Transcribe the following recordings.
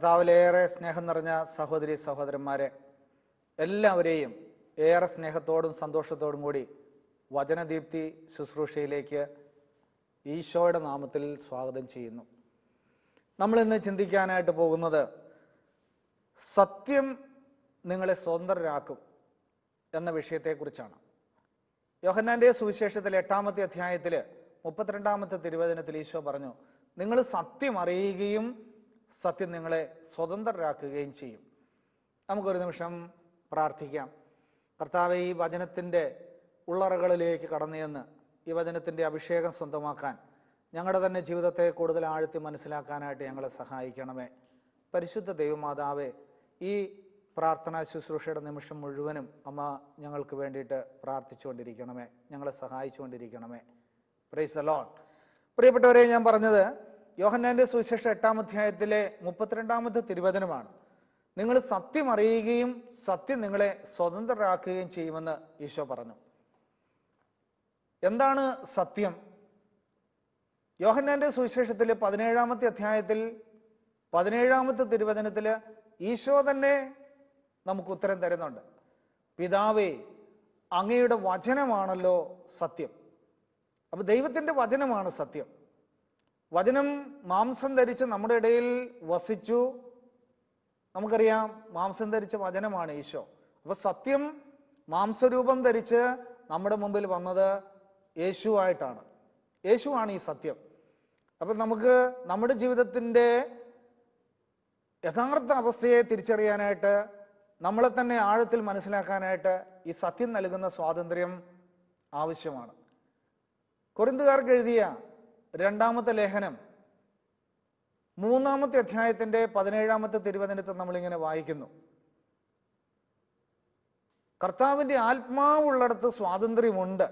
കർത്താവിലേറെ സ്നേഹം നിറഞ്ഞ സഹോദരി സഹോദരന്മാരെ എല്ലാവരെയും ഏറെ സ്നേഹത്തോടും സന്തോഷത്തോടും കൂടി വചനദീപ്തി ശുശ്രൂഷയിലേക്ക് ഈശോയുടെ നാമത്തിൽ സ്വാഗതം ചെയ്യുന്നു നമ്മളിന്ന് ചിന്തിക്കാനായിട്ട് പോകുന്നത് സത്യം നിങ്ങളെ സ്വതന്ത്രരാക്കും എന്ന വിഷയത്തെക്കുറിച്ചാണ് യോഹന്നാൻ്റെ സുവിശേഷത്തിൽ എട്ടാമത്തെ അധ്യായത്തിൽ മുപ്പത്തിരണ്ടാമത്തെ തിരുവചനത്തിൽ ഈശോ പറഞ്ഞു നിങ്ങൾ സത്യം അറിയുകയും സത്യം നിങ്ങളെ സ്വതന്ത്രരാക്കുകയും ചെയ്യും നമുക്കൊരു നിമിഷം പ്രാർത്ഥിക്കാം കർത്താവ് ഈ വചനത്തിൻ്റെ ഉള്ളറകളിലേക്ക് കടന്നു ചെന്ന് ഈ വചനത്തിൻ്റെ അഭിഷേകം സ്വന്തമാക്കാൻ ഞങ്ങളുടെ തന്നെ ജീവിതത്തെ കൂടുതൽ ആഴ്ത്തി മനസ്സിലാക്കാനായിട്ട് ഞങ്ങളെ സഹായിക്കണമേ പരിശുദ്ധ ദൈവമാതാവേ ഈ പ്രാർത്ഥനാ ശുശ്രൂഷയുടെ നിമിഷം മുഴുവനും അമ്മ ഞങ്ങൾക്ക് വേണ്ടിയിട്ട് പ്രാർത്ഥിച്ചുകൊണ്ടിരിക്കണമേ ഞങ്ങളെ സഹായിച്ചുകൊണ്ടിരിക്കണമേ പ്രൈസ് അലോൺ പ്രിയപ്പെട്ടവരെ ഞാൻ പറഞ്ഞത് യോഹന്നാന്റെ സുവിശേഷ അധ്യായത്തിലെ മുപ്പത്തിരണ്ടാമത്തെ തിരുവചനമാണ് നിങ്ങൾ സത്യം അറിയുകയും സത്യം നിങ്ങളെ സ്വതന്ത്രരാക്കുകയും ചെയ്യുമെന്ന് ഈശോ പറഞ്ഞു എന്താണ് സത്യം യോഹന്നാന്റെ സുവിശേഷത്തിൽ പതിനേഴാമത്തെ അധ്യായത്തിൽ പതിനേഴാമത്തെ തിരുവചനത്തിൽ ഈശോ തന്നെ നമുക്ക് ഉത്തരം തരുന്നുണ്ട് പിതാവേ അങ്ങയുടെ വചനമാണല്ലോ സത്യം അപ്പൊ ദൈവത്തിന്റെ വചനമാണ് സത്യം വചനം മാംസം ധരിച്ച് നമ്മുടെ ഇടയിൽ വസിച്ചു നമുക്കറിയാം മാംസം ധരിച്ച വചനമാണ് ഈശോ അപ്പൊ സത്യം മാംസരൂപം ധരിച്ച് നമ്മുടെ മുമ്പിൽ വന്നത് യേശു ആയിട്ടാണ് യേശുവാണ് ഈ സത്യം അപ്പൊ നമുക്ക് നമ്മുടെ ജീവിതത്തിൻ്റെ യഥാർത്ഥ അവസ്ഥയെ തിരിച്ചറിയാനായിട്ട് നമ്മളെ തന്നെ ആഴത്തിൽ മനസ്സിലാക്കാനായിട്ട് ഈ സത്യം നൽകുന്ന സ്വാതന്ത്ര്യം ആവശ്യമാണ് കൊരിന്തുകാർക്ക് എഴുതിയ രണ്ടാമത്തെ ലേഖനം മൂന്നാമത്തെ അധ്യായത്തിന്റെ പതിനേഴാമത്തെ തിരുവചനത്തിൽ നമ്മളിങ്ങനെ വായിക്കുന്നു കർത്താവിൻ്റെ ആത്മാവുള്ളിടത്ത് സ്വാതന്ത്ര്യമുണ്ട്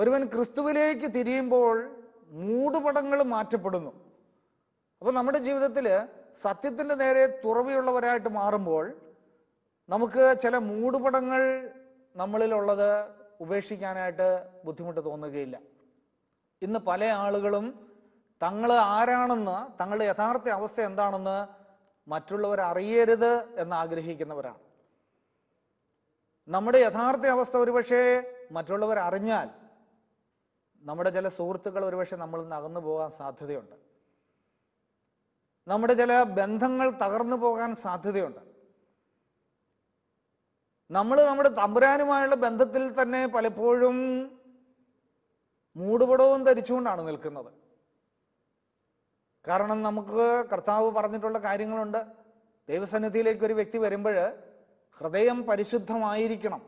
ഒരുവൻ ക്രിസ്തുവിലേക്ക് തിരിയുമ്പോൾ മൂടുപടങ്ങൾ മാറ്റപ്പെടുന്നു അപ്പോൾ നമ്മുടെ ജീവിതത്തിൽ സത്യത്തിൻ്റെ നേരെ തുറവിയുള്ളവരായിട്ട് മാറുമ്പോൾ നമുക്ക് ചില മൂടുപടങ്ങൾ നമ്മളിലുള്ളത് ഉപേക്ഷിക്കാനായിട്ട് ബുദ്ധിമുട്ട് തോന്നുകയില്ല ഇന്ന് പല ആളുകളും തങ്ങൾ ആരാണെന്ന് തങ്ങളുടെ യഥാർത്ഥ അവസ്ഥ എന്താണെന്ന് മറ്റുള്ളവർ അറിയരുത് എന്ന് ആഗ്രഹിക്കുന്നവരാണ് നമ്മുടെ യഥാർത്ഥ അവസ്ഥ ഒരുപക്ഷെ മറ്റുള്ളവർ അറിഞ്ഞാൽ നമ്മുടെ ചില സുഹൃത്തുക്കൾ ഒരുപക്ഷെ നമ്മൾ നകന്നു പോകാൻ സാധ്യതയുണ്ട് നമ്മുടെ ചില ബന്ധങ്ങൾ തകർന്നു പോകാൻ സാധ്യതയുണ്ട് നമ്മൾ നമ്മുടെ തമ്പുരാനുമായുള്ള ബന്ധത്തിൽ തന്നെ പലപ്പോഴും മൂടുപടവും ധരിച്ചുകൊണ്ടാണ് നിൽക്കുന്നത് കാരണം നമുക്ക് കർത്താവ് പറഞ്ഞിട്ടുള്ള കാര്യങ്ങളുണ്ട് ദൈവസന്നിധിയിലേക്ക് ഒരു വ്യക്തി വരുമ്പോൾ ഹൃദയം പരിശുദ്ധമായിരിക്കണം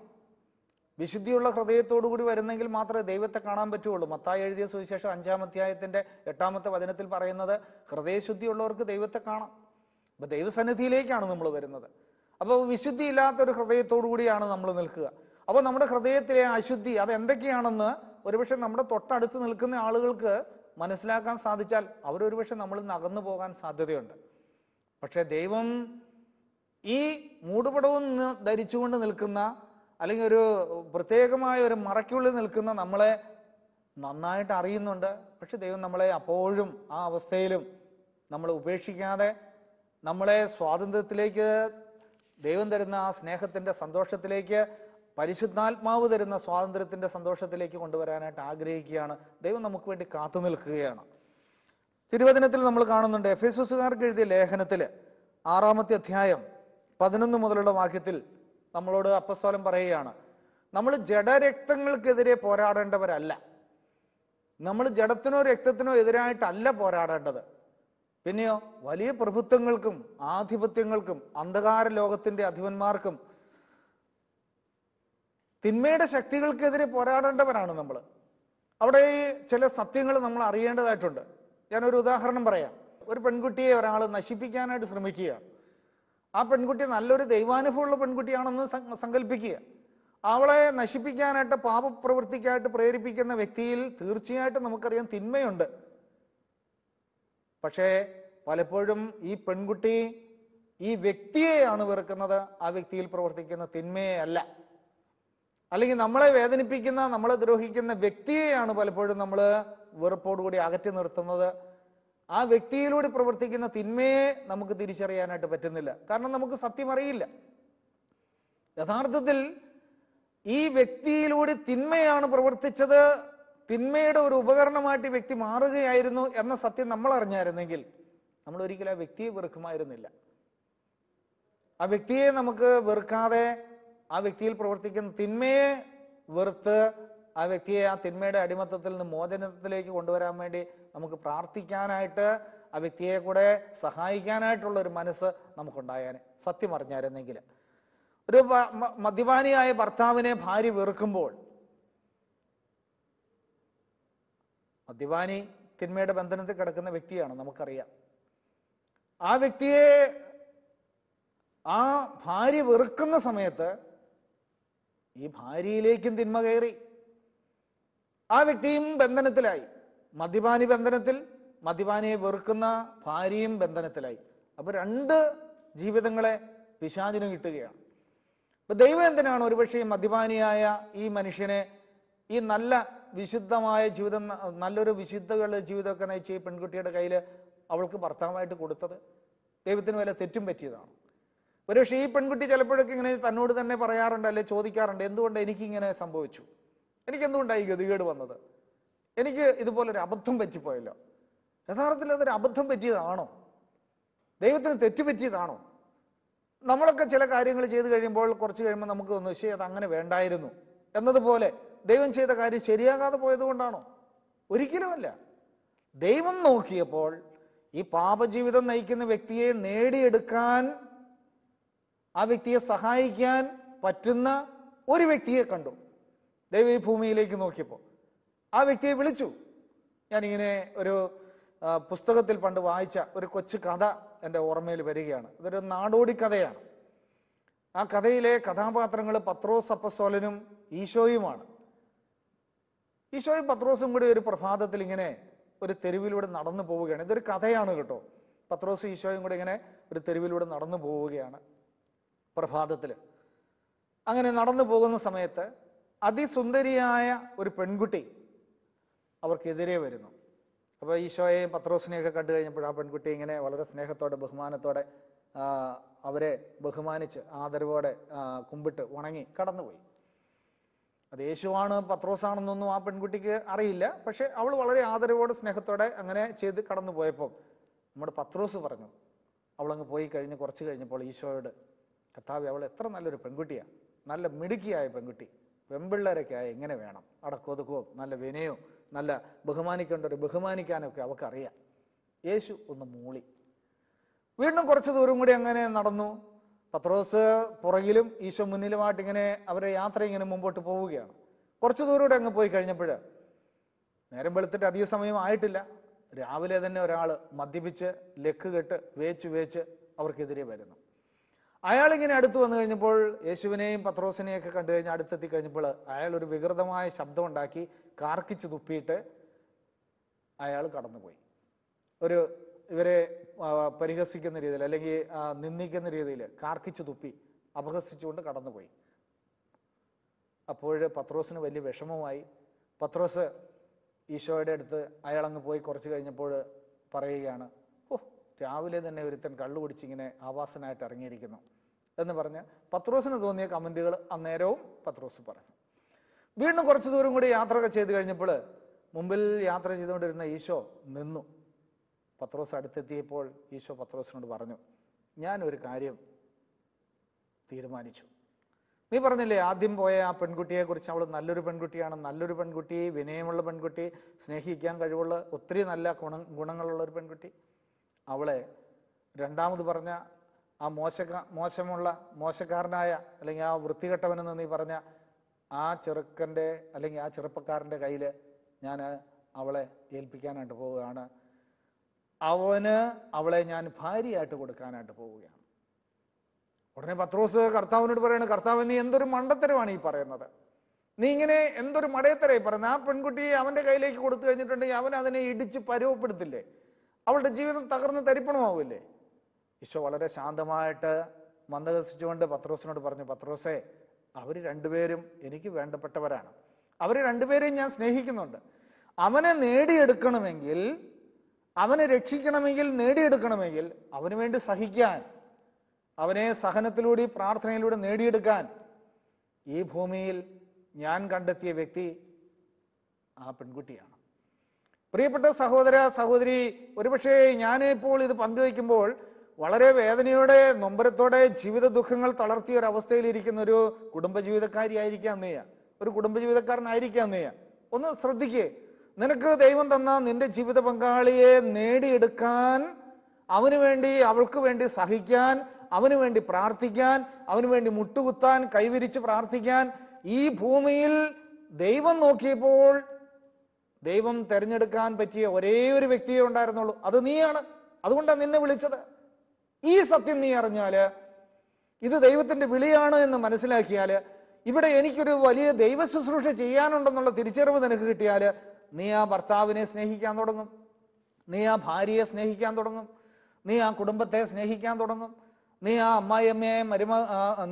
വിശുദ്ധിയുള്ള ഹൃദയത്തോടു കൂടി വരുന്നെങ്കിൽ മാത്രമേ ദൈവത്തെ കാണാൻ പറ്റുള്ളൂ മത്തായി എഴുതിയ സുവിശേഷം അഞ്ചാം അധ്യായത്തിന്റെ എട്ടാമത്തെ വചനത്തിൽ പറയുന്നത് ഹൃദയശുദ്ധിയുള്ളവർക്ക് ദൈവത്തെ കാണാം അപ്പോൾ ദൈവസന്നിധിയിലേക്കാണ് നമ്മൾ വരുന്നത് അപ്പോൾ വിശുദ്ധി ഇല്ലാത്തൊരു ഹൃദയത്തോടു കൂടിയാണ് നമ്മൾ നിൽക്കുക അപ്പോൾ നമ്മുടെ ഹൃദയത്തിലെ അശുദ്ധി അത് എന്തൊക്കെയാണെന്ന് ഒരുപക്ഷെ നമ്മുടെ തൊട്ടടുത്ത് നിൽക്കുന്ന ആളുകൾക്ക് മനസ്സിലാക്കാൻ സാധിച്ചാൽ അവരൊരുപക്ഷെ നമ്മൾ നകന്നു പോകാൻ സാധ്യതയുണ്ട് പക്ഷെ ദൈവം ഈ മൂടുപടവും ധരിച്ചുകൊണ്ട് നിൽക്കുന്ന അല്ലെങ്കിൽ ഒരു പ്രത്യേകമായ ഒരു മറയ്ക്കുള്ളിൽ നിൽക്കുന്ന നമ്മളെ നന്നായിട്ട് അറിയുന്നുണ്ട് പക്ഷെ ദൈവം നമ്മളെ അപ്പോഴും ആ അവസ്ഥയിലും നമ്മളെ ഉപേക്ഷിക്കാതെ നമ്മളെ സ്വാതന്ത്ര്യത്തിലേക്ക് ദൈവം തരുന്ന ആ സ്നേഹത്തിൻ്റെ സന്തോഷത്തിലേക്ക് പരിശുദ്ധാത്മാവ് തരുന്ന സ്വാതന്ത്ര്യത്തിൻ്റെ സന്തോഷത്തിലേക്ക് കൊണ്ടുവരാനായിട്ട് ആഗ്രഹിക്കുകയാണ് ദൈവം നമുക്ക് വേണ്ടി കാത്തു നിൽക്കുകയാണ് തിരുവചനത്തിൽ നമ്മൾ കാണുന്നുണ്ട് എഫ് എസുകാർക്ക് എഴുതിയ ലേഖനത്തിൽ ആറാമത്തെ അധ്യായം പതിനൊന്ന് മുതലുള്ള വാക്യത്തിൽ നമ്മളോട് അപ്പസ്തോലം പറയുകയാണ് നമ്മൾ ജഡരക്തങ്ങൾക്കെതിരെ പോരാടേണ്ടവരല്ല നമ്മൾ ജഡത്തിനോ രക്തത്തിനോ എതിരായിട്ടല്ല പോരാടേണ്ടത് പിന്നെയോ വലിയ പ്രഭുത്വങ്ങൾക്കും ആധിപത്യങ്ങൾക്കും അന്ധകാര ലോകത്തിൻ്റെ അധിപന്മാർക്കും തിന്മയുടെ ശക്തികൾക്കെതിരെ പോരാടേണ്ടവരാണ് നമ്മൾ അവിടെ ചില സത്യങ്ങൾ നമ്മൾ അറിയേണ്ടതായിട്ടുണ്ട് ഞാനൊരു ഉദാഹരണം പറയാം ഒരു പെൺകുട്ടിയെ ഒരാൾ നശിപ്പിക്കാനായിട്ട് ശ്രമിക്കുകയാണ് ആ പെൺകുട്ടി നല്ലൊരു ദൈവാനുഭവമുള്ള പെൺകുട്ടിയാണെന്ന് സങ്കല്പിക്കുക അവളെ നശിപ്പിക്കാനായിട്ട് പാപപ്രവൃത്തിക്കായിട്ട് പ്രേരിപ്പിക്കുന്ന വ്യക്തിയിൽ തീർച്ചയായിട്ടും നമുക്കറിയാം തിന്മയുണ്ട് പക്ഷേ പലപ്പോഴും ഈ പെൺകുട്ടി ഈ വ്യക്തിയെയാണ് വെറുക്കുന്നത് ആ വ്യക്തിയിൽ പ്രവർത്തിക്കുന്ന തിന്മയെ അല്ല അല്ലെങ്കിൽ നമ്മളെ വേദനിപ്പിക്കുന്ന നമ്മളെ ദ്രോഹിക്കുന്ന വ്യക്തിയെയാണ് പലപ്പോഴും നമ്മൾ വെറുപ്പോടുകൂടി അകറ്റി നിർത്തുന്നത് ആ വ്യക്തിയിലൂടെ പ്രവർത്തിക്കുന്ന തിന്മയെ നമുക്ക് തിരിച്ചറിയാനായിട്ട് പറ്റുന്നില്ല കാരണം നമുക്ക് സത്യം അറിയില്ല യഥാർത്ഥത്തിൽ ഈ വ്യക്തിയിലൂടെ തിന്മയാണ് പ്രവർത്തിച്ചത് തിന്മയുടെ ഒരു ഉപകരണമായിട്ട് വ്യക്തി മാറുകയായിരുന്നു എന്ന സത്യം നമ്മൾ അറിഞ്ഞായിരുന്നെങ്കിൽ നമ്മൾ ഒരിക്കലും ആ വ്യക്തിയെ വെറുക്കുമായിരുന്നില്ല ആ വ്യക്തിയെ നമുക്ക് വെറുക്കാതെ ആ വ്യക്തിയിൽ പ്രവർത്തിക്കുന്ന തിന്മയെ വെറുത്ത് ആ വ്യക്തിയെ ആ തിന്മയുടെ അടിമത്തത്തിൽ നിന്ന് മോചനത്തിലേക്ക് കൊണ്ടുവരാൻ വേണ്ടി നമുക്ക് പ്രാർത്ഥിക്കാനായിട്ട് ആ വ്യക്തിയെ കൂടെ സഹായിക്കാനായിട്ടുള്ള ഒരു മനസ്സ് നമുക്കുണ്ടായേനെ സത്യം അറിഞ്ഞായിരുന്നെങ്കിൽ ഒരു മദ്യപാനിയായ ഭർത്താവിനെ ഭാര്യ വെറുക്കുമ്പോൾ മദ്യപാനി തിന്മയുടെ ബന്ധനത്തിൽ കിടക്കുന്ന വ്യക്തിയാണ് നമുക്കറിയാം ആ വ്യക്തിയെ ആ ഭാര്യ വെറുക്കുന്ന സമയത്ത് ഈ ഭാര്യയിലേക്കും തിന്മ കയറി ആ വ്യക്തിയും ബന്ധനത്തിലായി മദ്യപാനി ബന്ധനത്തിൽ മദ്യപാനിയെ വെറുക്കുന്ന ഭാര്യയും ബന്ധനത്തിലായി അപ്പൊ രണ്ട് ജീവിതങ്ങളെ പിശാചിനും കിട്ടുകയാണ് അപ്പൊ ദൈവം എന്തിനാണ് ഒരുപക്ഷെ ഈ മദ്യപാനിയായ ഈ മനുഷ്യനെ ഈ നല്ല വിശുദ്ധമായ ജീവിതം നല്ലൊരു വിശുദ്ധകളുടെ ജീവിതമൊക്കെ നയിച്ച് ഈ പെൺകുട്ടിയുടെ കയ്യിൽ അവൾക്ക് ഭർത്താവായിട്ട് കൊടുത്തത് ദൈവത്തിന് വല്ല തെറ്റും പറ്റിയതാണ് ഒരുപക്ഷെ ഈ പെൺകുട്ടി ചിലപ്പോഴൊക്കെ ഇങ്ങനെ തന്നോട് തന്നെ പറയാറുണ്ട് അല്ലെ ചോദിക്കാറുണ്ട് എന്തുകൊണ്ട് എനിക്കിങ്ങനെ സംഭവിച്ചു എനിക്ക് എന്തുകൊണ്ടായി ഗതികേട് വന്നത് എനിക്ക് ഇതുപോലൊരു അബദ്ധം പറ്റിപ്പോയല്ലോ യഥാർത്ഥത്തിൽ അതൊരു അബദ്ധം പറ്റിയതാണോ ദൈവത്തിന് തെറ്റുപറ്റിയതാണോ നമ്മളൊക്കെ ചില കാര്യങ്ങൾ ചെയ്തു കഴിയുമ്പോൾ കുറച്ച് കഴിയുമ്പോൾ നമുക്ക് തോന്നുന്നു ശരി അത് അങ്ങനെ വേണ്ടായിരുന്നു എന്നതുപോലെ ദൈവം ചെയ്ത കാര്യം ശരിയാകാതെ പോയതുകൊണ്ടാണോ ഒരിക്കലുമല്ല ദൈവം നോക്കിയപ്പോൾ ഈ പാപജീവിതം നയിക്കുന്ന വ്യക്തിയെ നേടിയെടുക്കാൻ ആ വ്യക്തിയെ സഹായിക്കാൻ പറ്റുന്ന ഒരു വ്യക്തിയെ കണ്ടു ദൈവ ഭൂമിയിലേക്ക് നോക്കിയപ്പോൾ ആ വ്യക്തിയെ വിളിച്ചു ഞാനിങ്ങനെ ഒരു പുസ്തകത്തിൽ പണ്ട് വായിച്ച ഒരു കൊച്ചു കഥ എൻ്റെ ഓർമ്മയിൽ വരികയാണ് ഇതൊരു നാടോടി കഥയാണ് ആ കഥയിലെ കഥാപാത്രങ്ങൾ പത്രോസ് അപ്പസ്തോലനും ഈശോയുമാണ് ഈശോയും പത്രോസും കൂടി ഒരു പ്രഭാതത്തിൽ ഇങ്ങനെ ഒരു തെരുവിലൂടെ നടന്നു പോവുകയാണ് ഇതൊരു കഥയാണ് കേട്ടോ പത്രോസ് ഈശോയും കൂടി ഇങ്ങനെ ഒരു തെരുവിലൂടെ നടന്നു പോവുകയാണ് പ്രഭാതത്തിൽ അങ്ങനെ നടന്നു പോകുന്ന സമയത്ത് അതിസുന്ദരിയായ ഒരു പെൺകുട്ടി അവർക്കെതിരെ വരുന്നു അപ്പോൾ ഈശോയെയും പത്രോസിനെയൊക്കെ കണ്ടു കഴിഞ്ഞപ്പോൾ ആ പെൺകുട്ടി ഇങ്ങനെ വളരെ സ്നേഹത്തോടെ ബഹുമാനത്തോടെ അവരെ ബഹുമാനിച്ച് ആദരവോടെ കുമ്പിട്ട് ഉണങ്ങി കടന്നുപോയി അത് യേശുവാണ് പത്രോസാണെന്നൊന്നും ആ പെൺകുട്ടിക്ക് അറിയില്ല പക്ഷെ അവൾ വളരെ ആദരവോടെ സ്നേഹത്തോടെ അങ്ങനെ ചെയ്ത് കടന്നു പോയപ്പോൾ നമ്മുടെ പത്രോസ് പറഞ്ഞു അവളങ്ങ് പോയി കഴിഞ്ഞ് കുറച്ച് കഴിഞ്ഞപ്പോൾ ഈശോയോട് കർത്താവ് അവൾ എത്ര നല്ലൊരു പെൺകുട്ടിയാണ് നല്ല മിടുക്കിയായ പെൺകുട്ടി പെൺപിള്ളേരൊക്കെയായ എങ്ങനെ വേണം അടക്കൊതുക്കവും നല്ല വിനയോ നല്ല ബഹുമാനിക്കേണ്ടവർ ബഹുമാനിക്കാനൊക്കെ അവൾക്കറിയാം യേശു ഒന്ന് മൂളി വീണ്ടും കുറച്ച് ദൂരം കൂടി അങ്ങനെ നടന്നു പത്രോസ് പുറകിലും ഈശോ മുന്നിലുമായിട്ട് ഇങ്ങനെ അവരെ യാത്ര ഇങ്ങനെ മുമ്പോട്ട് പോവുകയാണ് കുറച്ച് ദൂരം അങ്ങ് പോയി കഴിഞ്ഞപ്പോൾ നേരം വെളുത്തിട്ട് അധിക സമയം ആയിട്ടില്ല രാവിലെ തന്നെ ഒരാൾ മദ്യപിച്ച് ലക്ക് കെട്ട് വേച്ച് വേച്ച് അവർക്കെതിരെ വരുന്നു അയാൾ ഇങ്ങനെ അടുത്ത് വന്നു കഴിഞ്ഞപ്പോൾ യേശുവിനെയും പത്രോസിനെയും ഒക്കെ കണ്ടു കഴിഞ്ഞാൽ അടുത്തെത്തി കഴിഞ്ഞപ്പോൾ അയാൾ ഒരു വികൃതമായ ശബ്ദമുണ്ടാക്കി കാർക്കിച്ചു തുപ്പിയിട്ട് അയാൾ കടന്നുപോയി ഒരു ഇവരെ പരിഹസിക്കുന്ന രീതിയിൽ അല്ലെങ്കിൽ നിന്ദിക്കുന്ന രീതിയിൽ കാർക്കിച്ചു തുപ്പി അപഹസിച്ചുകൊണ്ട് കടന്നുപോയി അപ്പോൾ പത്രോസിന് വലിയ വിഷമമായി പത്രോസ് ഈശോയുടെ അടുത്ത് അയാൾ അങ്ങ് പോയി കുറച്ച് കഴിഞ്ഞപ്പോൾ പറയുകയാണ് ഓ രാവിലെ തന്നെ ഒരുത്തൻ കള്ളു കുടിച്ചിങ്ങനെ ആവാസനായിട്ട് ഇറങ്ങിയിരിക്കുന്നു എന്ന് പറഞ്ഞ് പത്രോസിന് തോന്നിയ കമൻറ്റുകൾ അന്നേരവും പത്രോസ് പറഞ്ഞു വീണ്ടും കുറച്ച് ദൂരം കൂടി യാത്രയൊക്കെ ചെയ്ത് കഴിഞ്ഞപ്പോൾ മുമ്പിൽ യാത്ര ചെയ്തുകൊണ്ടിരുന്ന ഈശോ നിന്നു പത്രോസ് അടുത്തെത്തിയപ്പോൾ ഈശോ പത്രോസിനോട് പറഞ്ഞു ഞാനൊരു കാര്യം തീരുമാനിച്ചു നീ പറഞ്ഞില്ലേ ആദ്യം പോയ ആ പെൺകുട്ടിയെക്കുറിച്ച് അവൾ നല്ലൊരു പെൺകുട്ടിയാണ് നല്ലൊരു പെൺകുട്ടി വിനയമുള്ള പെൺകുട്ടി സ്നേഹിക്കാൻ കഴിവുള്ള ഒത്തിരി നല്ല ഗുണ ഗുണങ്ങളുള്ള ഒരു പെൺകുട്ടി അവളെ രണ്ടാമത് പറഞ്ഞ ആ മോശ മോശമുള്ള മോശക്കാരനായ അല്ലെങ്കിൽ ആ വൃത്തികെട്ടവനെന്ന് നീ പറഞ്ഞ ആ ചെറുക്കൻ്റെ അല്ലെങ്കിൽ ആ ചെറുപ്പക്കാരൻ്റെ കയ്യിൽ ഞാൻ അവളെ ഏൽപ്പിക്കാനായിട്ട് പോവുകയാണ് അവന് അവളെ ഞാൻ ഭാര്യയായിട്ട് കൊടുക്കാനായിട്ട് പോവുകയാണ് ഉടനെ പത്രോസ് കർത്താവിനോട് പറയാണ് കർത്താവ് നീ എന്തൊരു മണ്ടത്തരമാണ് ഈ പറയുന്നത് നീ ഇങ്ങനെ എന്തൊരു മടയത്തരായി പറയുന്നത് ആ പെൺകുട്ടിയെ അവൻ്റെ കയ്യിലേക്ക് കൊടുത്തു കഴിഞ്ഞിട്ടുണ്ടെങ്കിൽ അവൻ അതിനെ ഇടിച്ച് പരുവപ്പെടുത്തില്ലേ അവളുടെ ജീവിതം തകർന്ന് തരിപ്പണമാവില്ലേ ഈശോ വളരെ ശാന്തമായിട്ട് മന്ദഹസിച്ചുകൊണ്ട് പത്രോസിനോട് പറഞ്ഞു പത്രോസേ അവർ രണ്ടുപേരും എനിക്ക് വേണ്ടപ്പെട്ടവരാണ് അവർ രണ്ടുപേരെയും ഞാൻ സ്നേഹിക്കുന്നുണ്ട് അവനെ നേടിയെടുക്കണമെങ്കിൽ അവനെ രക്ഷിക്കണമെങ്കിൽ നേടിയെടുക്കണമെങ്കിൽ അവന് വേണ്ടി സഹിക്കാൻ അവനെ സഹനത്തിലൂടെ പ്രാർത്ഥനയിലൂടെ നേടിയെടുക്കാൻ ഈ ഭൂമിയിൽ ഞാൻ കണ്ടെത്തിയ വ്യക്തി ആ പെൺകുട്ടിയാണ് പ്രിയപ്പെട്ട സഹോദര സഹോദരി ഒരുപക്ഷേ ഞാനിപ്പോൾ ഇത് പങ്കുവയ്ക്കുമ്പോൾ വളരെ വേദനയോടെ നൊമ്പരത്തോടെ ജീവിത ദുഃഖങ്ങൾ തളർത്തിയ ഒരു അവസ്ഥയിലിരിക്കുന്ന ഒരു ആയിരിക്കാം നെയ്യ ഒരു കുടുംബജീവിതക്കാരനായിരിക്കാം നെയ്യ ഒന്ന് ശ്രദ്ധിക്കേ നിനക്ക് ദൈവം തന്ന നിന്റെ ജീവിത പങ്കാളിയെ നേടിയെടുക്കാൻ അവന് വേണ്ടി അവൾക്ക് വേണ്ടി സഹിക്കാൻ അവന് വേണ്ടി പ്രാർത്ഥിക്കാൻ അവന് വേണ്ടി മുട്ടുകുത്താൻ കൈവിരിച്ച് പ്രാർത്ഥിക്കാൻ ഈ ഭൂമിയിൽ ദൈവം നോക്കിയപ്പോൾ ദൈവം തിരഞ്ഞെടുക്കാൻ പറ്റിയ ഒരേ ഒരു വ്യക്തിയെ ഉണ്ടായിരുന്നുള്ളൂ അത് നീയാണ് അതുകൊണ്ടാണ് നിന്നെ വിളിച്ചത് ഈ സത്യം നീ അറിഞ്ഞാല് ഇത് ദൈവത്തിന്റെ വിളിയാണ് എന്ന് മനസ്സിലാക്കിയാൽ ഇവിടെ എനിക്കൊരു വലിയ ദൈവ ശുശ്രൂഷ ചെയ്യാനുണ്ടെന്നുള്ള തിരിച്ചറിവ് നിനക്ക് കിട്ടിയാൽ നീ ആ ഭർത്താവിനെ സ്നേഹിക്കാൻ തുടങ്ങും നീ ആ ഭാര്യയെ സ്നേഹിക്കാൻ തുടങ്ങും നീ ആ കുടുംബത്തെ സ്നേഹിക്കാൻ തുടങ്ങും നീ ആ അമ്മായിയമ്മയെ മരുമ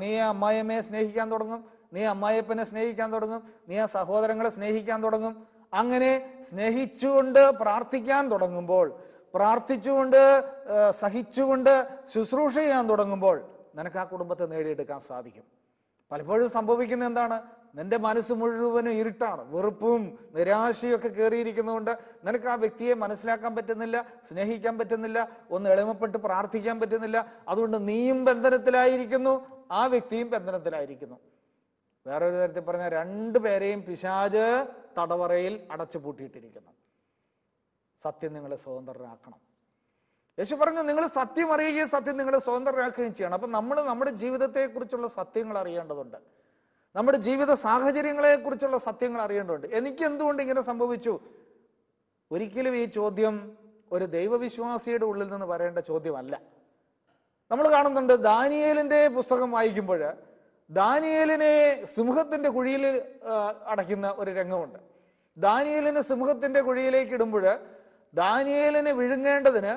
നീ ആ അമ്മായിയമ്മയെ സ്നേഹിക്കാൻ തുടങ്ങും നീ അമ്മായിയപ്പനെ സ്നേഹിക്കാൻ തുടങ്ങും നീ ആ സഹോദരങ്ങളെ സ്നേഹിക്കാൻ തുടങ്ങും അങ്ങനെ സ്നേഹിച്ചുകൊണ്ട് പ്രാർത്ഥിക്കാൻ തുടങ്ങുമ്പോൾ പ്രാർത്ഥിച്ചുകൊണ്ട് സഹിച്ചുകൊണ്ട് ശുശ്രൂഷ ചെയ്യാൻ തുടങ്ങുമ്പോൾ നിനക്ക് ആ കുടുംബത്തെ നേടിയെടുക്കാൻ സാധിക്കും പലപ്പോഴും സംഭവിക്കുന്ന എന്താണ് നിന്റെ മനസ്സ് മുഴുവനും ഇരുട്ടാണ് വെറുപ്പും നിരാശയും ഒക്കെ കയറിയിരിക്കുന്നതുകൊണ്ട് നിനക്ക് ആ വ്യക്തിയെ മനസ്സിലാക്കാൻ പറ്റുന്നില്ല സ്നേഹിക്കാൻ പറ്റുന്നില്ല ഒന്ന് എളിമപ്പെട്ട് പ്രാർത്ഥിക്കാൻ പറ്റുന്നില്ല അതുകൊണ്ട് നീയും ബന്ധനത്തിലായിരിക്കുന്നു ആ വ്യക്തിയും ബന്ധനത്തിലായിരിക്കുന്നു വേറൊരു തരത്തിൽ പറഞ്ഞാൽ രണ്ടു പേരെയും പിശാജ് തടവറയിൽ അടച്ചു പൂട്ടിയിട്ടിരിക്കുന്നു സത്യം നിങ്ങളെ സ്വതന്ത്രരാക്കണം യേശു പറഞ്ഞു നിങ്ങൾ സത്യം അറിയുകയും സത്യം നിങ്ങളെ സ്വതന്ത്രരാക്കുകയും ചെയ്യണം അപ്പം നമ്മൾ നമ്മുടെ ജീവിതത്തെക്കുറിച്ചുള്ള സത്യങ്ങൾ അറിയേണ്ടതുണ്ട് നമ്മുടെ ജീവിത സാഹചര്യങ്ങളെക്കുറിച്ചുള്ള സത്യങ്ങൾ അറിയേണ്ടതുണ്ട് എനിക്ക് എന്തുകൊണ്ട് ഇങ്ങനെ സംഭവിച്ചു ഒരിക്കലും ഈ ചോദ്യം ഒരു ദൈവവിശ്വാസിയുടെ ഉള്ളിൽ നിന്ന് വരേണ്ട ചോദ്യമല്ല നമ്മൾ കാണുന്നുണ്ട് ദാനിയേലിൻ്റെ പുസ്തകം വായിക്കുമ്പോൾ ദാനിയേലിനെ സിംഹത്തിൻ്റെ കുഴിയിൽ അടയ്ക്കുന്ന ഒരു രംഗമുണ്ട് ദാനിയേലിനെ സിംഹത്തിൻ്റെ കുഴിയിലേക്ക് ഇടുമ്പോൾ ദാനിയേലിന് വിഴുങ്ങേണ്ടതിന്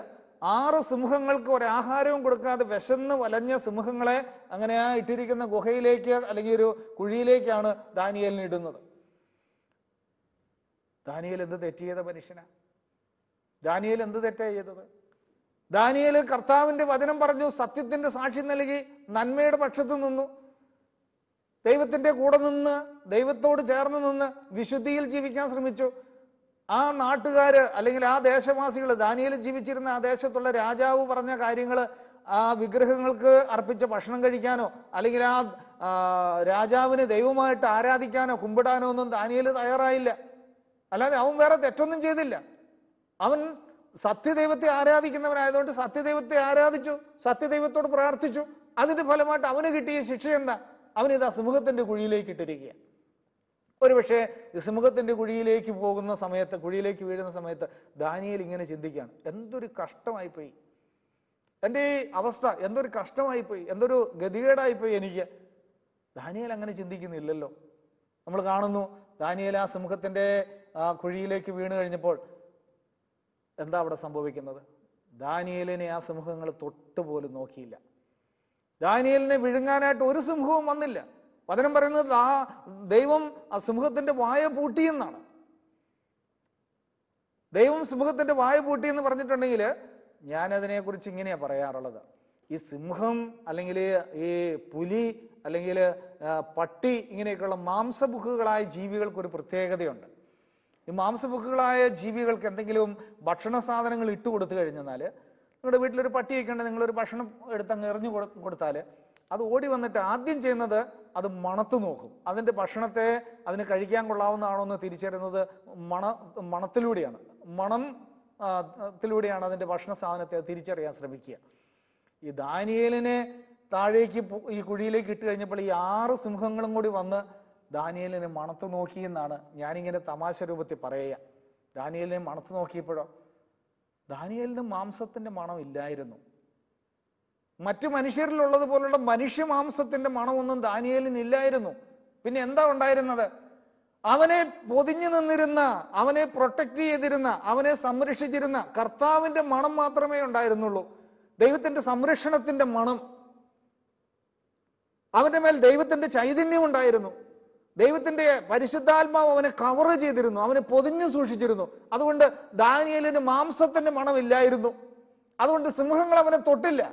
ആറ് സിംഹങ്ങൾക്ക് ഒരാഹാരവും കൊടുക്കാതെ വിശന്ന് വലഞ്ഞ സിംഹങ്ങളെ അങ്ങനെ ആ ഇട്ടിരിക്കുന്ന ഗുഹയിലേക്ക് അല്ലെങ്കിൽ ഒരു കുഴിയിലേക്കാണ് ദാനിയേലിന് ഇടുന്നത് ദാനിയേൽ എന്ത് തെറ്റിയത് മനുഷ്യനാ ദാനിയേൽ എന്ത് തെറ്റാ ചെയ്തത് ദാനിയേൽ കർത്താവിന്റെ വചനം പറഞ്ഞു സത്യത്തിന്റെ സാക്ഷി നൽകി നന്മയുടെ പക്ഷത്ത് നിന്നു ദൈവത്തിന്റെ കൂടെ നിന്ന് ദൈവത്തോട് ചേർന്ന് നിന്ന് വിശുദ്ധിയിൽ ജീവിക്കാൻ ശ്രമിച്ചു ആ നാട്ടുകാര് അല്ലെങ്കിൽ ആ ദേശവാസികൾ ദാനിയൽ ജീവിച്ചിരുന്ന ആ ദേശത്തുള്ള രാജാവ് പറഞ്ഞ കാര്യങ്ങൾ ആ വിഗ്രഹങ്ങൾക്ക് അർപ്പിച്ച ഭക്ഷണം കഴിക്കാനോ അല്ലെങ്കിൽ ആ രാജാവിന് ദൈവമായിട്ട് ആരാധിക്കാനോ കുമ്പിടാനോ ഒന്നും ദാനിയൽ തയ്യാറായില്ല അല്ലാതെ അവൻ വേറെ തെറ്റൊന്നും ചെയ്തില്ല അവൻ സത്യദൈവത്തെ ആരാധിക്കുന്നവനായതുകൊണ്ട് സത്യദൈവത്തെ ആരാധിച്ചു സത്യദൈവത്തോട് പ്രാർത്ഥിച്ചു അതിന്റെ ഫലമായിട്ട് അവന് കിട്ടിയ ശിക്ഷ എന്താ അവനിതാ സമൂഹത്തിന്റെ കുഴിയിലേക്ക് ഇട്ടിരിക്കുക ഒരുപക്ഷെ സിമുഖത്തിൻ്റെ കുഴിയിലേക്ക് പോകുന്ന സമയത്ത് കുഴിയിലേക്ക് വീഴുന്ന സമയത്ത് ദാനിയൽ ഇങ്ങനെ ചിന്തിക്കുകയാണ് എന്തൊരു കഷ്ടമായി പോയി എൻ്റെ ഈ അവസ്ഥ എന്തൊരു കഷ്ടമായി പോയി എന്തൊരു ഗതികേടായി പോയി എനിക്ക് ദാനിയൽ അങ്ങനെ ചിന്തിക്കുന്നില്ലല്ലോ നമ്മൾ കാണുന്നു ദാനിയൽ ആ സിംഹത്തിൻ്റെ ആ കുഴിയിലേക്ക് വീണ് കഴിഞ്ഞപ്പോൾ എന്താ അവിടെ സംഭവിക്കുന്നത് ദാനിയലിനെ ആ സിംഹങ്ങൾ തൊട്ടുപോലും നോക്കിയില്ല ദാനിയലിനെ വിഴുങ്ങാനായിട്ട് ഒരു സിംഹവും വന്നില്ല വചനം പറയുന്നത് ആ ദൈവം ആ സിംഹത്തിന്റെ വായ പൂട്ടിയെന്നാണ് ദൈവം സിംഹത്തിന്റെ വായ പൂട്ടി എന്ന് പറഞ്ഞിട്ടുണ്ടെങ്കിൽ കുറിച്ച് ഇങ്ങനെയാ പറയാറുള്ളത് ഈ സിംഹം അല്ലെങ്കിൽ ഈ പുലി അല്ലെങ്കിൽ പട്ടി ഇങ്ങനെയൊക്കെയുള്ള മാംസഭുക്കുകളായ ജീവികൾക്ക് ഒരു പ്രത്യേകതയുണ്ട് ഈ മാംസഭുക്കുകളായ ജീവികൾക്ക് എന്തെങ്കിലും ഭക്ഷണ സാധനങ്ങൾ ഇട്ട് കൊടുത്തു കഴിഞ്ഞെന്നാൽ നിങ്ങളുടെ വീട്ടിലൊരു പട്ടി വയ്ക്കേണ്ടത് നിങ്ങളൊരു ഭക്ഷണം എടുത്ത് അങ്ങ് എറിഞ്ഞു കൊടുത്താൽ അത് ഓടി വന്നിട്ട് ആദ്യം ചെയ്യുന്നത് അത് മണത്ത് നോക്കും അതിൻ്റെ ഭക്ഷണത്തെ അതിന് കഴിക്കാൻ കൊള്ളാവുന്നതാണോ എന്ന് തിരിച്ചറിയുന്നത് മണ മണത്തിലൂടെയാണ് മണം ത്തിലൂടെയാണ് അതിൻ്റെ ഭക്ഷണ സാധനത്തെ തിരിച്ചറിയാൻ ശ്രമിക്കുക ഈ ദാനിയേലിനെ താഴേക്ക് ഈ കുഴിയിലേക്ക് ഇട്ട് കഴിഞ്ഞപ്പോൾ ഈ ആറ് സിംഹങ്ങളും കൂടി വന്ന് ദാനിയേലിനെ മണത്ത് നോക്കി എന്നാണ് ഞാനിങ്ങനെ തമാശ രൂപത്തിൽ പറയുക ദാനിയേലിനെ മണത്ത് നോക്കിയപ്പോഴോ ദാനിയേലിന് മാംസത്തിൻ്റെ മണം ഇല്ലായിരുന്നു മറ്റു മനുഷ്യരിലുള്ളത് പോലുള്ള മാംസത്തിന്റെ മണമൊന്നും ദാനിയലിനില്ലായിരുന്നു പിന്നെ എന്താ ഉണ്ടായിരുന്നത് അവനെ പൊതിഞ്ഞു നിന്നിരുന്ന അവനെ പ്രൊട്ടക്റ്റ് ചെയ്തിരുന്ന അവനെ സംരക്ഷിച്ചിരുന്ന കർത്താവിന്റെ മണം മാത്രമേ ഉണ്ടായിരുന്നുള്ളൂ ദൈവത്തിന്റെ സംരക്ഷണത്തിന്റെ മണം അവന്റെ മേൽ ദൈവത്തിന്റെ ചൈതന്യം ഉണ്ടായിരുന്നു ദൈവത്തിന്റെ പരിശുദ്ധാത്മാവ് അവനെ കവർ ചെയ്തിരുന്നു അവനെ പൊതിഞ്ഞു സൂക്ഷിച്ചിരുന്നു അതുകൊണ്ട് ദാനിയലിന് മാംസത്തിന്റെ മണമില്ലായിരുന്നു അതുകൊണ്ട് സിംഹങ്ങൾ അവനെ തൊട്ടില്ല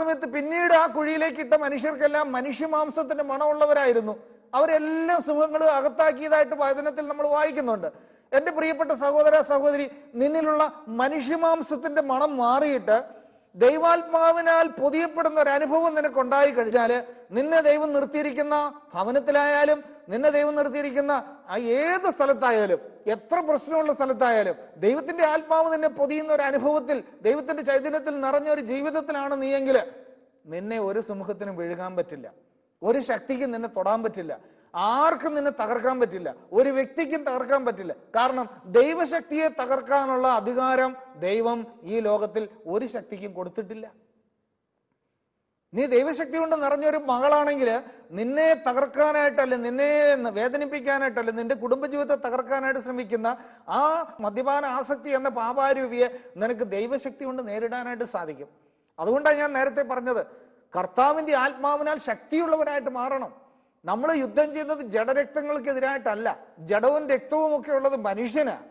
സമയത്ത് പിന്നീട് ആ കുഴിയിലേക്ക് ഇട്ട മനുഷ്യർക്കെല്ലാം മനുഷ്യമാംസത്തിന്റെ മണമുള്ളവരായിരുന്നു അവരെല്ലാം സുഖങ്ങൾ അകത്താക്കിയതായിട്ട് വചനത്തിൽ നമ്മൾ വായിക്കുന്നുണ്ട് എൻ്റെ പ്രിയപ്പെട്ട സഹോദര സഹോദരി നിന്നിലുള്ള മനുഷ്യമാംസത്തിന്റെ മണം മാറിയിട്ട് ദൈവാത്മാവിനാൽ പൊതിയപ്പെടുന്ന ഒരു അനുഭവം നിനക്ക് ഉണ്ടായി കഴിഞ്ഞാൽ നിന്നെ ദൈവം നിർത്തിയിരിക്കുന്ന ഭവനത്തിലായാലും നിന്നെ ദൈവം നിർത്തിയിരിക്കുന്ന ഏത് സ്ഥലത്തായാലും എത്ര പ്രശ്നമുള്ള സ്ഥലത്തായാലും ദൈവത്തിന്റെ ആത്മാവ് നിന്നെ പൊതിയുന്ന ഒരു അനുഭവത്തിൽ ദൈവത്തിന്റെ ചൈതന്യത്തിൽ നിറഞ്ഞ ഒരു ജീവിതത്തിലാണ് നീയെങ്കിൽ നിന്നെ ഒരു സമൂഹത്തിനും വിഴുകാൻ പറ്റില്ല ഒരു ശക്തിക്കും നിന്നെ തൊടാൻ പറ്റില്ല ആർക്കും നിന്നെ തകർക്കാൻ പറ്റില്ല ഒരു വ്യക്തിക്കും തകർക്കാൻ പറ്റില്ല കാരണം ദൈവശക്തിയെ തകർക്കാനുള്ള അധികാരം ദൈവം ഈ ലോകത്തിൽ ഒരു ശക്തിക്കും കൊടുത്തിട്ടില്ല നീ ദൈവശക്തി കൊണ്ട് നിറഞ്ഞൊരു മകളാണെങ്കിൽ നിന്നെ തകർക്കാനായിട്ടല്ല നിന്നെ വേദനിപ്പിക്കാനായിട്ടല്ല നിന്റെ കുടുംബജീവിതത്തെ തകർക്കാനായിട്ട് ശ്രമിക്കുന്ന ആ മദ്യപാന ആസക്തി എന്ന പാപാരൂപിയെ നിനക്ക് ദൈവശക്തി കൊണ്ട് നേരിടാനായിട്ട് സാധിക്കും അതുകൊണ്ടാണ് ഞാൻ നേരത്തെ പറഞ്ഞത് കർത്താവിന്റെ ആത്മാവിനാൽ ശക്തിയുള്ളവരായിട്ട് മാറണം നമ്മൾ യുദ്ധം ചെയ്യുന്നത് ജഡരക്തങ്ങൾക്കെതിരായിട്ടല്ല ജഡവും രക്തവും ഒക്കെ ഉള്ളത് മനുഷ്യനാണ്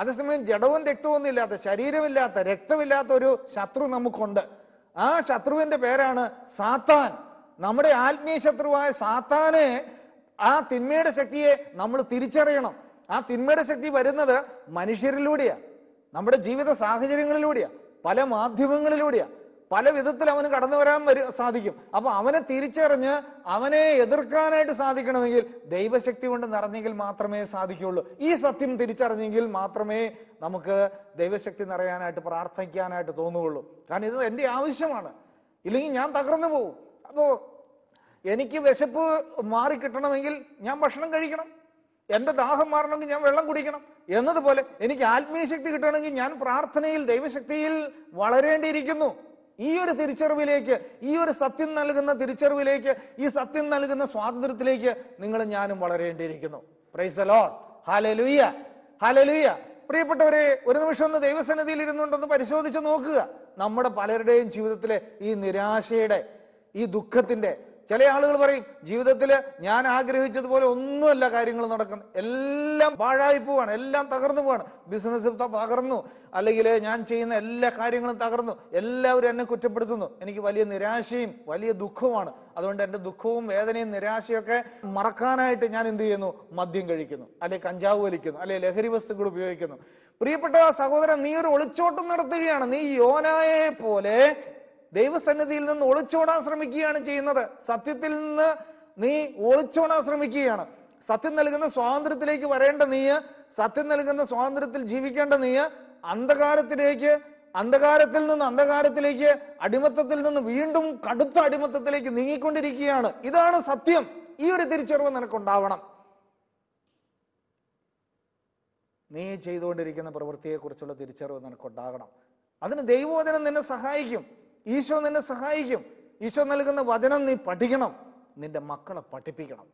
അതേസമയം ജഡവും ഒന്നും ഇല്ലാത്ത ശരീരമില്ലാത്ത രക്തമില്ലാത്ത ഒരു ശത്രു നമുക്കുണ്ട് ആ ശത്രുവിന്റെ പേരാണ് സാത്താൻ നമ്മുടെ ആത്മീയ ശത്രുവായ സാത്താനെ ആ തിന്മയുടെ ശക്തിയെ നമ്മൾ തിരിച്ചറിയണം ആ തിന്മയുടെ ശക്തി വരുന്നത് മനുഷ്യരിലൂടെയാണ് നമ്മുടെ ജീവിത സാഹചര്യങ്ങളിലൂടെയാണ് പല മാധ്യമങ്ങളിലൂടെയാണ് പല വിധത്തിൽ അവന് കടന്നു വരാൻ വരും സാധിക്കും അപ്പൊ അവനെ തിരിച്ചറിഞ്ഞ് അവനെ എതിർക്കാനായിട്ട് സാധിക്കണമെങ്കിൽ ദൈവശക്തി കൊണ്ട് നിറഞ്ഞെങ്കിൽ മാത്രമേ സാധിക്കുകയുള്ളൂ ഈ സത്യം തിരിച്ചറിഞ്ഞെങ്കിൽ മാത്രമേ നമുക്ക് ദൈവശക്തി നിറയാനായിട്ട് പ്രാർത്ഥിക്കാനായിട്ട് തോന്നുകയുള്ളൂ കാരണം ഇത് എൻ്റെ ആവശ്യമാണ് ഇല്ലെങ്കിൽ ഞാൻ തകർന്നു പോകും അപ്പോ എനിക്ക് വിശപ്പ് മാറിക്കിട്ടണമെങ്കിൽ ഞാൻ ഭക്ഷണം കഴിക്കണം എൻ്റെ ദാഹം മാറണമെങ്കിൽ ഞാൻ വെള്ളം കുടിക്കണം എന്നതുപോലെ എനിക്ക് ആത്മീയ ശക്തി കിട്ടണമെങ്കിൽ ഞാൻ പ്രാർത്ഥനയിൽ ദൈവശക്തിയിൽ വളരേണ്ടിയിരിക്കുന്നു ഈ ഒരു തിരിച്ചറിവിലേക്ക് ഈ ഒരു സത്യം നൽകുന്ന തിരിച്ചറിവിലേക്ക് ഈ സത്യം നൽകുന്ന സ്വാതന്ത്ര്യത്തിലേക്ക് നിങ്ങൾ ഞാനും വളരേണ്ടിയിരിക്കുന്നു പ്രൈസ് ലോൺ ഹാലലുയ്യ ഹാലലുയ്യ പ്രിയപ്പെട്ടവരെ ഒരു നിമിഷം ഒന്ന് ദൈവസന്നിധിയിൽ ഇരുന്നുണ്ടെന്ന് പരിശോധിച്ച് നോക്കുക നമ്മുടെ പലരുടെയും ജീവിതത്തിലെ ഈ നിരാശയുടെ ഈ ദുഃഖത്തിന്റെ ചില ആളുകൾ പറയും ജീവിതത്തിൽ ഞാൻ ആഗ്രഹിച്ചതുപോലെ ഒന്നുമല്ല കാര്യങ്ങൾ നടക്കുന്നത് എല്ലാം പാഴായി പോവാണ് എല്ലാം തകർന്നു പോവാണ് ബിസിനസ് തകർന്നു അല്ലെങ്കിൽ ഞാൻ ചെയ്യുന്ന എല്ലാ കാര്യങ്ങളും തകർന്നു എല്ലാവരും എന്നെ കുറ്റപ്പെടുത്തുന്നു എനിക്ക് വലിയ നിരാശയും വലിയ ദുഃഖവുമാണ് അതുകൊണ്ട് എൻ്റെ ദുഃഖവും വേദനയും നിരാശയൊക്കെ മറക്കാനായിട്ട് ഞാൻ എന്ത് ചെയ്യുന്നു മദ്യം കഴിക്കുന്നു അല്ലെങ്കിൽ കഞ്ചാവ് വലിക്കുന്നു അല്ലെ ലഹരി വസ്തുക്കൾ ഉപയോഗിക്കുന്നു പ്രിയപ്പെട്ട സഹോദരൻ നീ ഒരു ഒളിച്ചോട്ടം നടത്തുകയാണ് നീ യോനായെ പോലെ ദൈവസന്നിധിയിൽ നിന്ന് ഒളിച്ചോടാൻ ശ്രമിക്കുകയാണ് ചെയ്യുന്നത് സത്യത്തിൽ നിന്ന് നീ ഒളിച്ചോടാൻ ശ്രമിക്കുകയാണ് സത്യം നൽകുന്ന സ്വാതന്ത്ര്യത്തിലേക്ക് വരേണ്ട നീ സത്യം നൽകുന്ന സ്വാതന്ത്ര്യത്തിൽ ജീവിക്കേണ്ട നീ അന്ധകാരത്തിലേക്ക് അന്ധകാരത്തിൽ നിന്ന് അന്ധകാരത്തിലേക്ക് അടിമത്തത്തിൽ നിന്ന് വീണ്ടും കടുത്ത അടിമത്തത്തിലേക്ക് നീങ്ങിക്കൊണ്ടിരിക്കുകയാണ് ഇതാണ് സത്യം ഈ ഒരു തിരിച്ചറിവ് നിനക്കുണ്ടാവണം നീ ചെയ്തുകൊണ്ടിരിക്കുന്ന പ്രവൃത്തിയെക്കുറിച്ചുള്ള തിരിച്ചറിവ് നിനക്കുണ്ടാകണം അതിന് ദൈവോദനം നിന്നെ സഹായിക്കും ഈശോ നിന്നെ സഹായിക്കും ഈശോ നൽകുന്ന വചനം നീ പഠിക്കണം നിന്റെ മക്കളെ പഠിപ്പിക്കണം